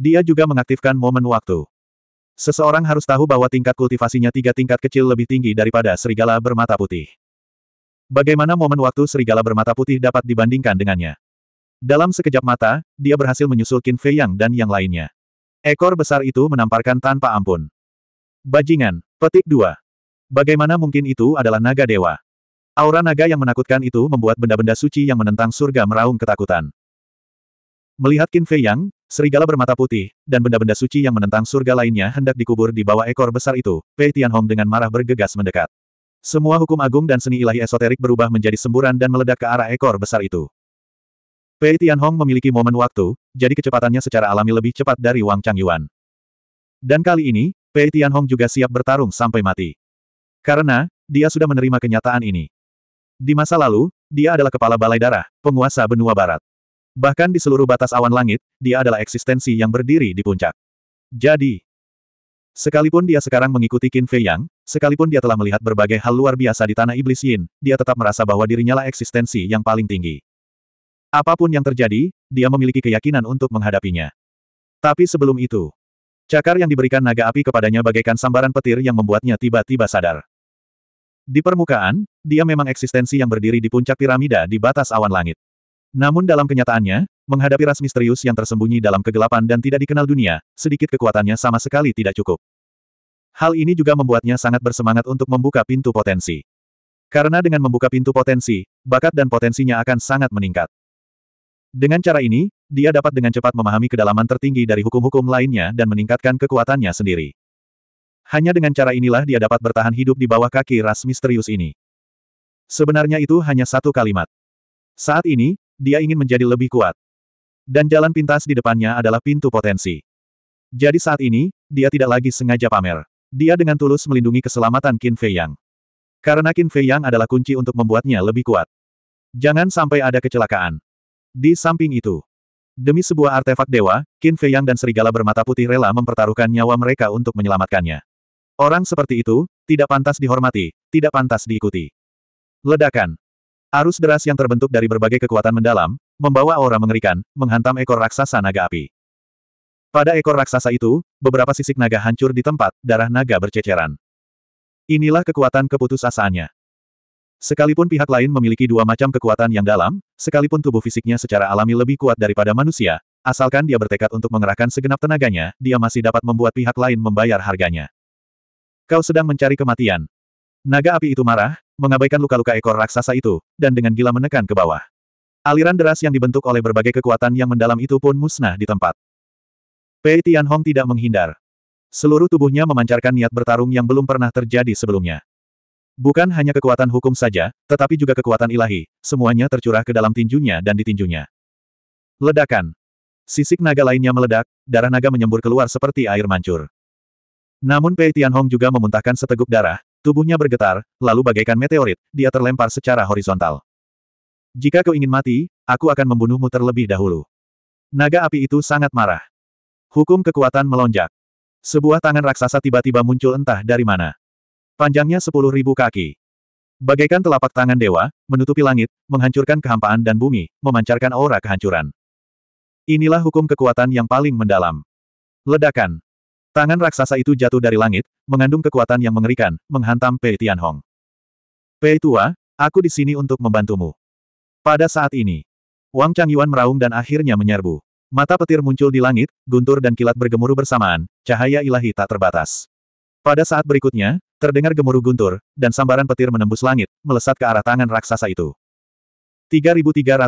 dia juga mengaktifkan momen waktu. Seseorang harus tahu bahwa tingkat kultivasinya tiga tingkat kecil lebih tinggi daripada serigala bermata putih. Bagaimana momen waktu serigala bermata putih dapat dibandingkan dengannya? Dalam sekejap mata, dia berhasil menyusul Qin Fei Yang dan yang lainnya. Ekor besar itu menamparkan tanpa ampun. Bajingan, petik 2. Bagaimana mungkin itu adalah naga dewa? Aura naga yang menakutkan itu membuat benda-benda suci yang menentang surga meraung ketakutan. Melihat Qin Fei Yang, serigala bermata putih, dan benda-benda suci yang menentang surga lainnya hendak dikubur di bawah ekor besar itu, Pei Tianhong dengan marah bergegas mendekat. Semua hukum agung dan seni ilahi esoterik berubah menjadi semburan dan meledak ke arah ekor besar itu. Pei Tianhong memiliki momen waktu, jadi kecepatannya secara alami lebih cepat dari Wang Changyuan. Dan kali ini, Pei Tianhong juga siap bertarung sampai mati. Karena, dia sudah menerima kenyataan ini. Di masa lalu, dia adalah kepala balai darah, penguasa benua barat. Bahkan di seluruh batas awan langit, dia adalah eksistensi yang berdiri di puncak. Jadi, sekalipun dia sekarang mengikuti Qin Fei Yang, sekalipun dia telah melihat berbagai hal luar biasa di tanah iblis Yin, dia tetap merasa bahwa dirinya lah eksistensi yang paling tinggi. Apapun yang terjadi, dia memiliki keyakinan untuk menghadapinya. Tapi sebelum itu, cakar yang diberikan naga api kepadanya bagaikan sambaran petir yang membuatnya tiba-tiba sadar. Di permukaan, dia memang eksistensi yang berdiri di puncak piramida di batas awan langit. Namun dalam kenyataannya, menghadapi ras misterius yang tersembunyi dalam kegelapan dan tidak dikenal dunia, sedikit kekuatannya sama sekali tidak cukup. Hal ini juga membuatnya sangat bersemangat untuk membuka pintu potensi. Karena dengan membuka pintu potensi, bakat dan potensinya akan sangat meningkat. Dengan cara ini, dia dapat dengan cepat memahami kedalaman tertinggi dari hukum-hukum lainnya dan meningkatkan kekuatannya sendiri. Hanya dengan cara inilah dia dapat bertahan hidup di bawah kaki ras misterius ini. Sebenarnya itu hanya satu kalimat. Saat ini, dia ingin menjadi lebih kuat. Dan jalan pintas di depannya adalah pintu potensi. Jadi saat ini, dia tidak lagi sengaja pamer. Dia dengan tulus melindungi keselamatan Qin Fei Yang. Karena Qin Fei Yang adalah kunci untuk membuatnya lebih kuat. Jangan sampai ada kecelakaan. Di samping itu, demi sebuah artefak dewa, Qin Fei Yang dan serigala bermata putih rela mempertaruhkan nyawa mereka untuk menyelamatkannya. Orang seperti itu, tidak pantas dihormati, tidak pantas diikuti. Ledakan. Arus deras yang terbentuk dari berbagai kekuatan mendalam, membawa aura mengerikan, menghantam ekor raksasa naga api. Pada ekor raksasa itu, beberapa sisik naga hancur di tempat, darah naga berceceran. Inilah kekuatan keputusasaannya. Sekalipun pihak lain memiliki dua macam kekuatan yang dalam, sekalipun tubuh fisiknya secara alami lebih kuat daripada manusia, asalkan dia bertekad untuk mengerahkan segenap tenaganya, dia masih dapat membuat pihak lain membayar harganya. Kau sedang mencari kematian. Naga api itu marah, mengabaikan luka-luka ekor raksasa itu, dan dengan gila menekan ke bawah. Aliran deras yang dibentuk oleh berbagai kekuatan yang mendalam itu pun musnah di tempat. Pei Tianhong tidak menghindar. Seluruh tubuhnya memancarkan niat bertarung yang belum pernah terjadi sebelumnya. Bukan hanya kekuatan hukum saja, tetapi juga kekuatan ilahi, semuanya tercurah ke dalam tinjunya dan ditinjunya. Ledakan. Sisik naga lainnya meledak, darah naga menyembur keluar seperti air mancur. Namun Pei Tianhong juga memuntahkan seteguk darah, Tubuhnya bergetar, lalu bagaikan meteorit, dia terlempar secara horizontal. Jika kau ingin mati, aku akan membunuhmu terlebih dahulu. Naga api itu sangat marah. Hukum kekuatan melonjak. Sebuah tangan raksasa tiba-tiba muncul entah dari mana. Panjangnya sepuluh ribu kaki. Bagaikan telapak tangan dewa, menutupi langit, menghancurkan kehampaan dan bumi, memancarkan aura kehancuran. Inilah hukum kekuatan yang paling mendalam. Ledakan. Tangan raksasa itu jatuh dari langit, mengandung kekuatan yang mengerikan, menghantam Pei Tianhong. Pei tua, aku di sini untuk membantumu. Pada saat ini, Wang Changyuan meraung dan akhirnya menyerbu. Mata petir muncul di langit, guntur dan kilat bergemuruh bersamaan, cahaya ilahi tak terbatas. Pada saat berikutnya, terdengar gemuruh guntur, dan sambaran petir menembus langit, melesat ke arah tangan raksasa itu. 3390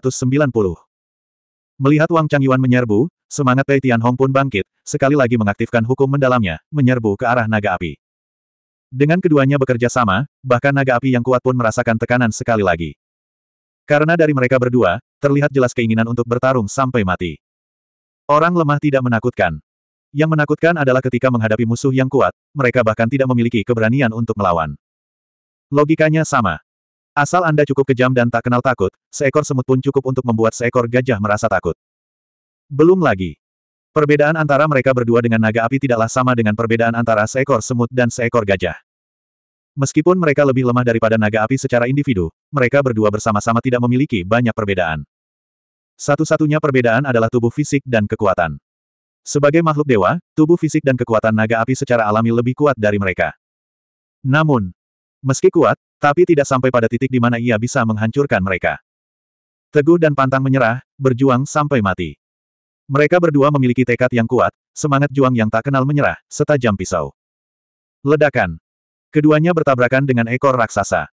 Melihat Wang Changyuan menyerbu, semangat Pei Tianhong pun bangkit, sekali lagi mengaktifkan hukum mendalamnya, menyerbu ke arah naga api. Dengan keduanya bekerja sama, bahkan naga api yang kuat pun merasakan tekanan sekali lagi. Karena dari mereka berdua, terlihat jelas keinginan untuk bertarung sampai mati. Orang lemah tidak menakutkan. Yang menakutkan adalah ketika menghadapi musuh yang kuat, mereka bahkan tidak memiliki keberanian untuk melawan. Logikanya sama. Asal Anda cukup kejam dan tak kenal takut, seekor semut pun cukup untuk membuat seekor gajah merasa takut. Belum lagi. Perbedaan antara mereka berdua dengan naga api tidaklah sama dengan perbedaan antara seekor semut dan seekor gajah. Meskipun mereka lebih lemah daripada naga api secara individu, mereka berdua bersama-sama tidak memiliki banyak perbedaan. Satu-satunya perbedaan adalah tubuh fisik dan kekuatan. Sebagai makhluk dewa, tubuh fisik dan kekuatan naga api secara alami lebih kuat dari mereka. Namun, meski kuat, tapi tidak sampai pada titik di mana ia bisa menghancurkan mereka. Teguh dan pantang menyerah, berjuang sampai mati. Mereka berdua memiliki tekad yang kuat, semangat juang yang tak kenal menyerah, setajam pisau. Ledakan. Keduanya bertabrakan dengan ekor raksasa.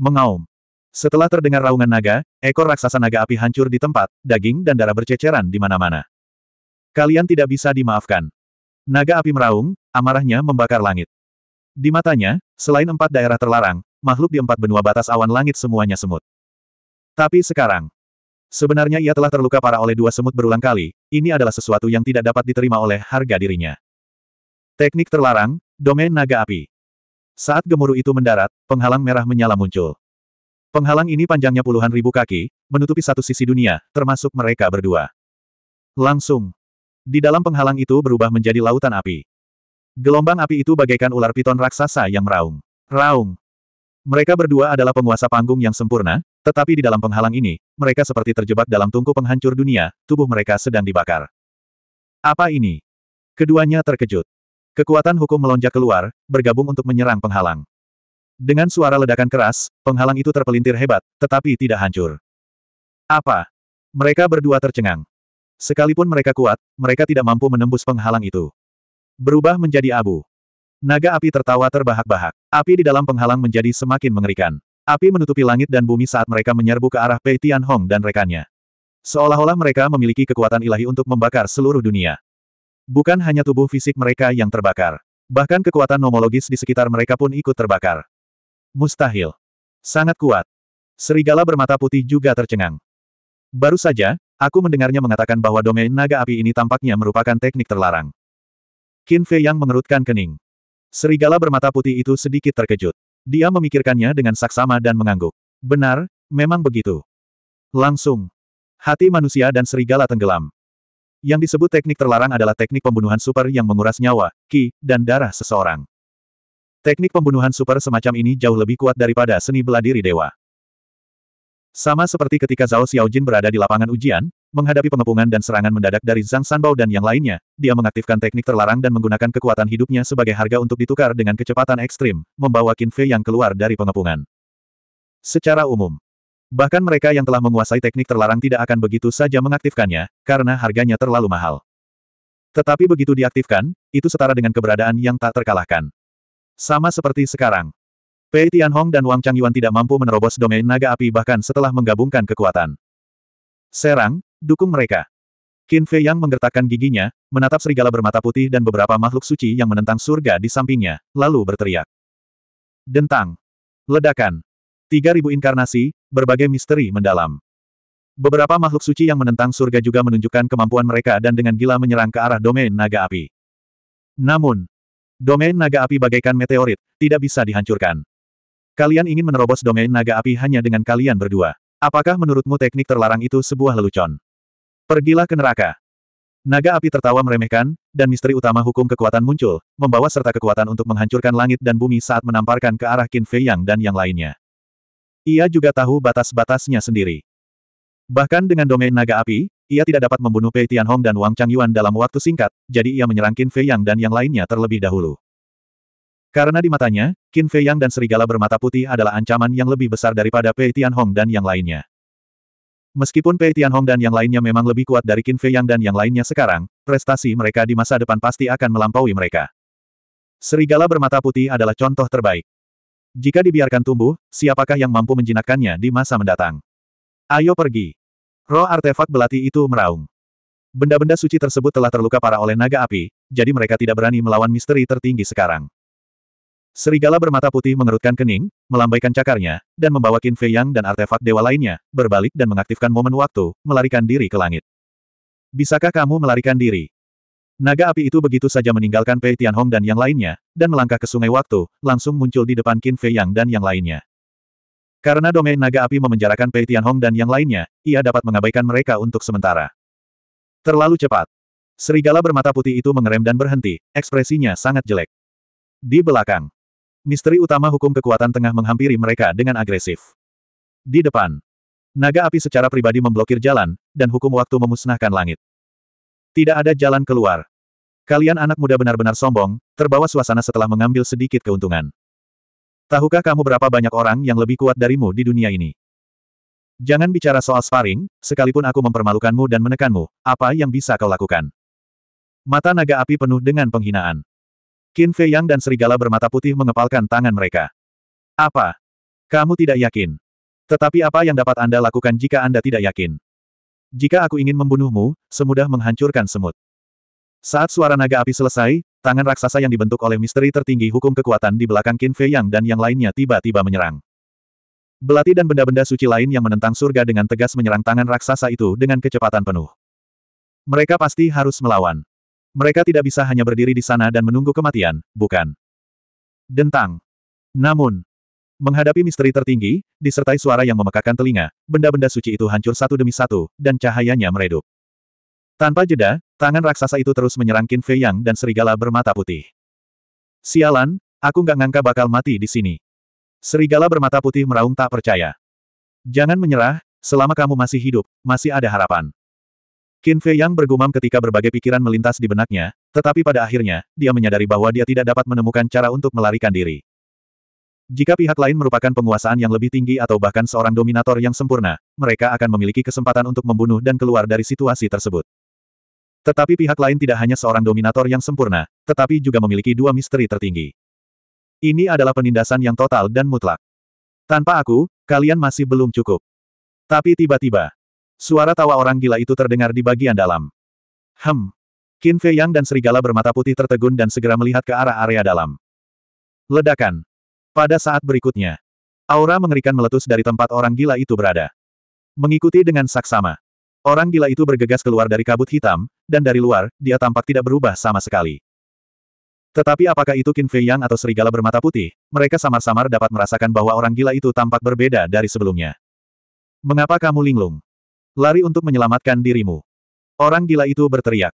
Mengaum. Setelah terdengar raungan naga, ekor raksasa naga api hancur di tempat, daging dan darah berceceran di mana-mana. Kalian tidak bisa dimaafkan. Naga api meraung, amarahnya membakar langit. Di matanya, selain empat daerah terlarang, makhluk di empat benua batas awan langit semuanya semut. Tapi sekarang, Sebenarnya ia telah terluka parah oleh dua semut berulang kali, ini adalah sesuatu yang tidak dapat diterima oleh harga dirinya. Teknik terlarang, domain naga api. Saat gemuruh itu mendarat, penghalang merah menyala muncul. Penghalang ini panjangnya puluhan ribu kaki, menutupi satu sisi dunia, termasuk mereka berdua. Langsung. Di dalam penghalang itu berubah menjadi lautan api. Gelombang api itu bagaikan ular piton raksasa yang meraung. Raung. Mereka berdua adalah penguasa panggung yang sempurna, tetapi di dalam penghalang ini, mereka seperti terjebak dalam tungku penghancur dunia, tubuh mereka sedang dibakar. Apa ini? Keduanya terkejut. Kekuatan hukum melonjak keluar, bergabung untuk menyerang penghalang. Dengan suara ledakan keras, penghalang itu terpelintir hebat, tetapi tidak hancur. Apa? Mereka berdua tercengang. Sekalipun mereka kuat, mereka tidak mampu menembus penghalang itu. Berubah menjadi abu. Naga api tertawa terbahak-bahak. Api di dalam penghalang menjadi semakin mengerikan. Api menutupi langit dan bumi saat mereka menyerbu ke arah Pei Tianhong dan rekannya. Seolah-olah mereka memiliki kekuatan ilahi untuk membakar seluruh dunia. Bukan hanya tubuh fisik mereka yang terbakar. Bahkan kekuatan nomologis di sekitar mereka pun ikut terbakar. Mustahil. Sangat kuat. Serigala bermata putih juga tercengang. Baru saja, aku mendengarnya mengatakan bahwa domain naga api ini tampaknya merupakan teknik terlarang. Qin Fei yang mengerutkan kening. Serigala bermata putih itu sedikit terkejut. Dia memikirkannya dengan saksama dan mengangguk. Benar, memang begitu. Langsung. Hati manusia dan serigala tenggelam. Yang disebut teknik terlarang adalah teknik pembunuhan super yang menguras nyawa, ki, dan darah seseorang. Teknik pembunuhan super semacam ini jauh lebih kuat daripada seni bela diri dewa. Sama seperti ketika Zhao Xiaojin berada di lapangan ujian, Menghadapi pengepungan dan serangan mendadak dari Zhang Sanbao dan yang lainnya, dia mengaktifkan teknik terlarang dan menggunakan kekuatan hidupnya sebagai harga untuk ditukar dengan kecepatan ekstrim, membawa Qin Fei yang keluar dari pengepungan. Secara umum, bahkan mereka yang telah menguasai teknik terlarang tidak akan begitu saja mengaktifkannya, karena harganya terlalu mahal. Tetapi begitu diaktifkan, itu setara dengan keberadaan yang tak terkalahkan. Sama seperti sekarang, Pei Tianhong dan Wang Changyuan tidak mampu menerobos domain naga api bahkan setelah menggabungkan kekuatan. Serang, Dukung mereka. Qin Fei Yang menggertakkan giginya, menatap serigala bermata putih dan beberapa makhluk suci yang menentang surga di sampingnya, lalu berteriak. Dentang. Ledakan. 3000 inkarnasi, berbagai misteri mendalam. Beberapa makhluk suci yang menentang surga juga menunjukkan kemampuan mereka dan dengan gila menyerang ke arah domain naga api. Namun, domain naga api bagaikan meteorit, tidak bisa dihancurkan. Kalian ingin menerobos domain naga api hanya dengan kalian berdua. Apakah menurutmu teknik terlarang itu sebuah lelucon? Pergilah ke neraka. Naga api tertawa meremehkan, dan misteri utama hukum kekuatan muncul, membawa serta kekuatan untuk menghancurkan langit dan bumi saat menamparkan ke arah Qin Fei Yang dan yang lainnya. Ia juga tahu batas-batasnya sendiri. Bahkan dengan domain naga api, ia tidak dapat membunuh Pei Tianhong dan Wang Changyuan dalam waktu singkat, jadi ia menyerang Qin Fei Yang dan yang lainnya terlebih dahulu. Karena di matanya, Qin Fei Yang dan serigala bermata putih adalah ancaman yang lebih besar daripada Pei Tianhong dan yang lainnya. Meskipun Pei Tianhong dan yang lainnya memang lebih kuat dari Qin Fei Yang dan yang lainnya sekarang, prestasi mereka di masa depan pasti akan melampaui mereka. Serigala bermata putih adalah contoh terbaik. Jika dibiarkan tumbuh, siapakah yang mampu menjinakkannya di masa mendatang? Ayo pergi. Roh artefak belati itu meraung. Benda-benda suci tersebut telah terluka parah oleh naga api, jadi mereka tidak berani melawan misteri tertinggi sekarang. Serigala bermata putih mengerutkan kening, melambaikan cakarnya, dan membawa Qin Fei Yang dan artefak dewa lainnya, berbalik dan mengaktifkan momen waktu, melarikan diri ke langit. Bisakah kamu melarikan diri? Naga api itu begitu saja meninggalkan Pei Tianhong dan yang lainnya, dan melangkah ke sungai waktu, langsung muncul di depan Qin Fei Yang dan yang lainnya. Karena domain naga api memenjarakan Pei Tianhong dan yang lainnya, ia dapat mengabaikan mereka untuk sementara. Terlalu cepat. Serigala bermata putih itu mengerem dan berhenti, ekspresinya sangat jelek. Di belakang, Misteri utama hukum kekuatan tengah menghampiri mereka dengan agresif. Di depan, naga api secara pribadi memblokir jalan, dan hukum waktu memusnahkan langit. Tidak ada jalan keluar. Kalian anak muda benar-benar sombong, terbawa suasana setelah mengambil sedikit keuntungan. Tahukah kamu berapa banyak orang yang lebih kuat darimu di dunia ini? Jangan bicara soal sparring, sekalipun aku mempermalukanmu dan menekanmu, apa yang bisa kau lakukan? Mata naga api penuh dengan penghinaan. Qin Fei Yang dan serigala bermata putih mengepalkan tangan mereka. Apa? Kamu tidak yakin. Tetapi apa yang dapat Anda lakukan jika Anda tidak yakin? Jika aku ingin membunuhmu, semudah menghancurkan semut. Saat suara naga api selesai, tangan raksasa yang dibentuk oleh misteri tertinggi hukum kekuatan di belakang Qin Fei Yang dan yang lainnya tiba-tiba menyerang. Belati dan benda-benda suci lain yang menentang surga dengan tegas menyerang tangan raksasa itu dengan kecepatan penuh. Mereka pasti harus melawan. Mereka tidak bisa hanya berdiri di sana dan menunggu kematian, bukan? Dentang. Namun, menghadapi misteri tertinggi, disertai suara yang memekakan telinga, benda-benda suci itu hancur satu demi satu, dan cahayanya meredup. Tanpa jeda, tangan raksasa itu terus menyerang Qin Fei Yang dan serigala bermata putih. Sialan, aku nggak ngangka bakal mati di sini. Serigala bermata putih meraung tak percaya. Jangan menyerah, selama kamu masih hidup, masih ada harapan. Qin Fei Yang bergumam ketika berbagai pikiran melintas di benaknya, tetapi pada akhirnya, dia menyadari bahwa dia tidak dapat menemukan cara untuk melarikan diri. Jika pihak lain merupakan penguasaan yang lebih tinggi atau bahkan seorang dominator yang sempurna, mereka akan memiliki kesempatan untuk membunuh dan keluar dari situasi tersebut. Tetapi pihak lain tidak hanya seorang dominator yang sempurna, tetapi juga memiliki dua misteri tertinggi. Ini adalah penindasan yang total dan mutlak. Tanpa aku, kalian masih belum cukup. Tapi tiba-tiba, Suara tawa orang gila itu terdengar di bagian dalam. Hem. Qin Fei Yang dan serigala bermata putih tertegun dan segera melihat ke arah area dalam. Ledakan. Pada saat berikutnya, aura mengerikan meletus dari tempat orang gila itu berada. Mengikuti dengan saksama. Orang gila itu bergegas keluar dari kabut hitam, dan dari luar, dia tampak tidak berubah sama sekali. Tetapi apakah itu Qin Fei Yang atau serigala bermata putih, mereka samar-samar dapat merasakan bahwa orang gila itu tampak berbeda dari sebelumnya. Mengapa kamu linglung? Lari untuk menyelamatkan dirimu. Orang gila itu berteriak.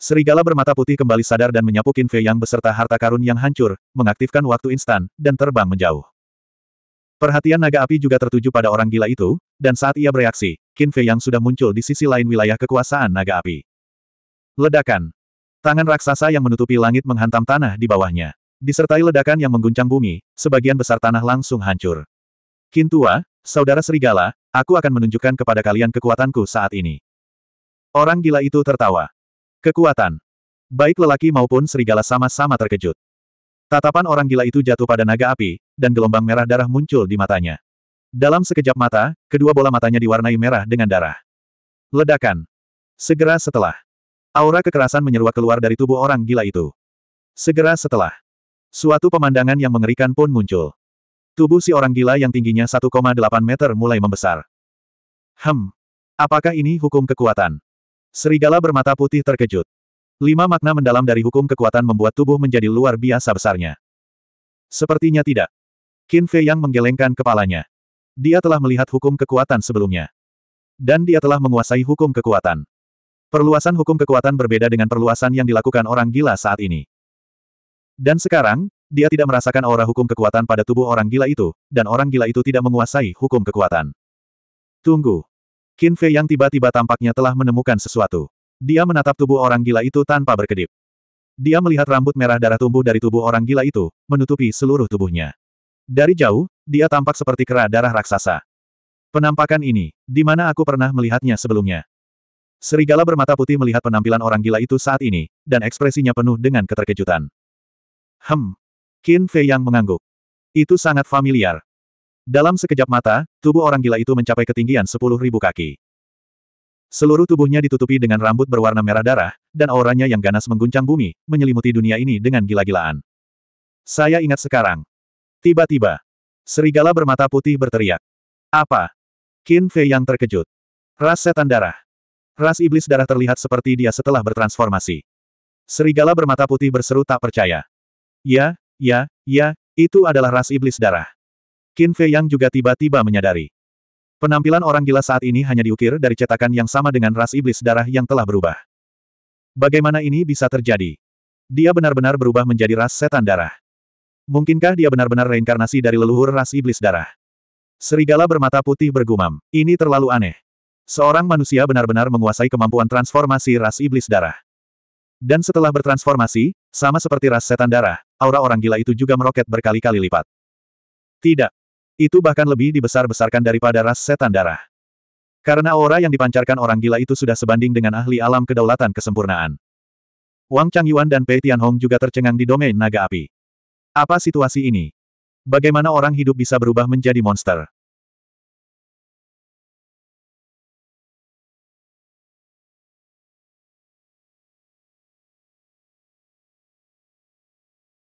Serigala bermata putih kembali sadar dan menyapu Qin Fei yang beserta harta karun yang hancur, mengaktifkan waktu instan, dan terbang menjauh. Perhatian naga api juga tertuju pada orang gila itu, dan saat ia bereaksi, Qin Fei yang sudah muncul di sisi lain wilayah kekuasaan naga api. Ledakan. Tangan raksasa yang menutupi langit menghantam tanah di bawahnya. Disertai ledakan yang mengguncang bumi, sebagian besar tanah langsung hancur. Kintua, Saudara Serigala, aku akan menunjukkan kepada kalian kekuatanku saat ini. Orang gila itu tertawa. Kekuatan. Baik lelaki maupun serigala sama-sama terkejut. Tatapan orang gila itu jatuh pada naga api, dan gelombang merah darah muncul di matanya. Dalam sekejap mata, kedua bola matanya diwarnai merah dengan darah. Ledakan. Segera setelah. Aura kekerasan menyeruak keluar dari tubuh orang gila itu. Segera setelah. Suatu pemandangan yang mengerikan pun muncul. Tubuh si orang gila yang tingginya 1,8 meter mulai membesar. Hem. Apakah ini hukum kekuatan? Serigala bermata putih terkejut. Lima makna mendalam dari hukum kekuatan membuat tubuh menjadi luar biasa besarnya. Sepertinya tidak. Qin Fei yang menggelengkan kepalanya. Dia telah melihat hukum kekuatan sebelumnya. Dan dia telah menguasai hukum kekuatan. Perluasan hukum kekuatan berbeda dengan perluasan yang dilakukan orang gila saat ini. Dan sekarang, dia tidak merasakan aura hukum kekuatan pada tubuh orang gila itu, dan orang gila itu tidak menguasai hukum kekuatan. Tunggu. Qin Fei yang tiba-tiba tampaknya telah menemukan sesuatu. Dia menatap tubuh orang gila itu tanpa berkedip. Dia melihat rambut merah darah tumbuh dari tubuh orang gila itu, menutupi seluruh tubuhnya. Dari jauh, dia tampak seperti kera darah raksasa. Penampakan ini, di mana aku pernah melihatnya sebelumnya. Serigala bermata putih melihat penampilan orang gila itu saat ini, dan ekspresinya penuh dengan keterkejutan. Hem, Qin Fei yang mengangguk. Itu sangat familiar. Dalam sekejap mata, tubuh orang gila itu mencapai ketinggian sepuluh ribu kaki. Seluruh tubuhnya ditutupi dengan rambut berwarna merah darah, dan auranya yang ganas mengguncang bumi, menyelimuti dunia ini dengan gila-gilaan. Saya ingat sekarang. Tiba-tiba, serigala bermata putih berteriak. Apa? Qin Fei yang terkejut. Ras setan darah. Ras iblis darah terlihat seperti dia setelah bertransformasi. Serigala bermata putih berseru tak percaya. Ya, Ya, ya, itu adalah ras iblis darah. Qin Fei Yang juga tiba-tiba menyadari. Penampilan orang gila saat ini hanya diukir dari cetakan yang sama dengan ras iblis darah yang telah berubah. Bagaimana ini bisa terjadi? Dia benar-benar berubah menjadi ras setan darah. Mungkinkah dia benar-benar reinkarnasi dari leluhur ras iblis darah? Serigala bermata putih bergumam, ini terlalu aneh. Seorang manusia benar-benar menguasai kemampuan transformasi ras iblis darah. Dan setelah bertransformasi, sama seperti ras setan darah, aura orang gila itu juga meroket berkali-kali lipat. Tidak. Itu bahkan lebih dibesar-besarkan daripada ras setan darah. Karena aura yang dipancarkan orang gila itu sudah sebanding dengan ahli alam kedaulatan kesempurnaan. Wang Changyuan dan Pei Tianhong juga tercengang di domain naga api. Apa situasi ini? Bagaimana orang hidup bisa berubah menjadi monster?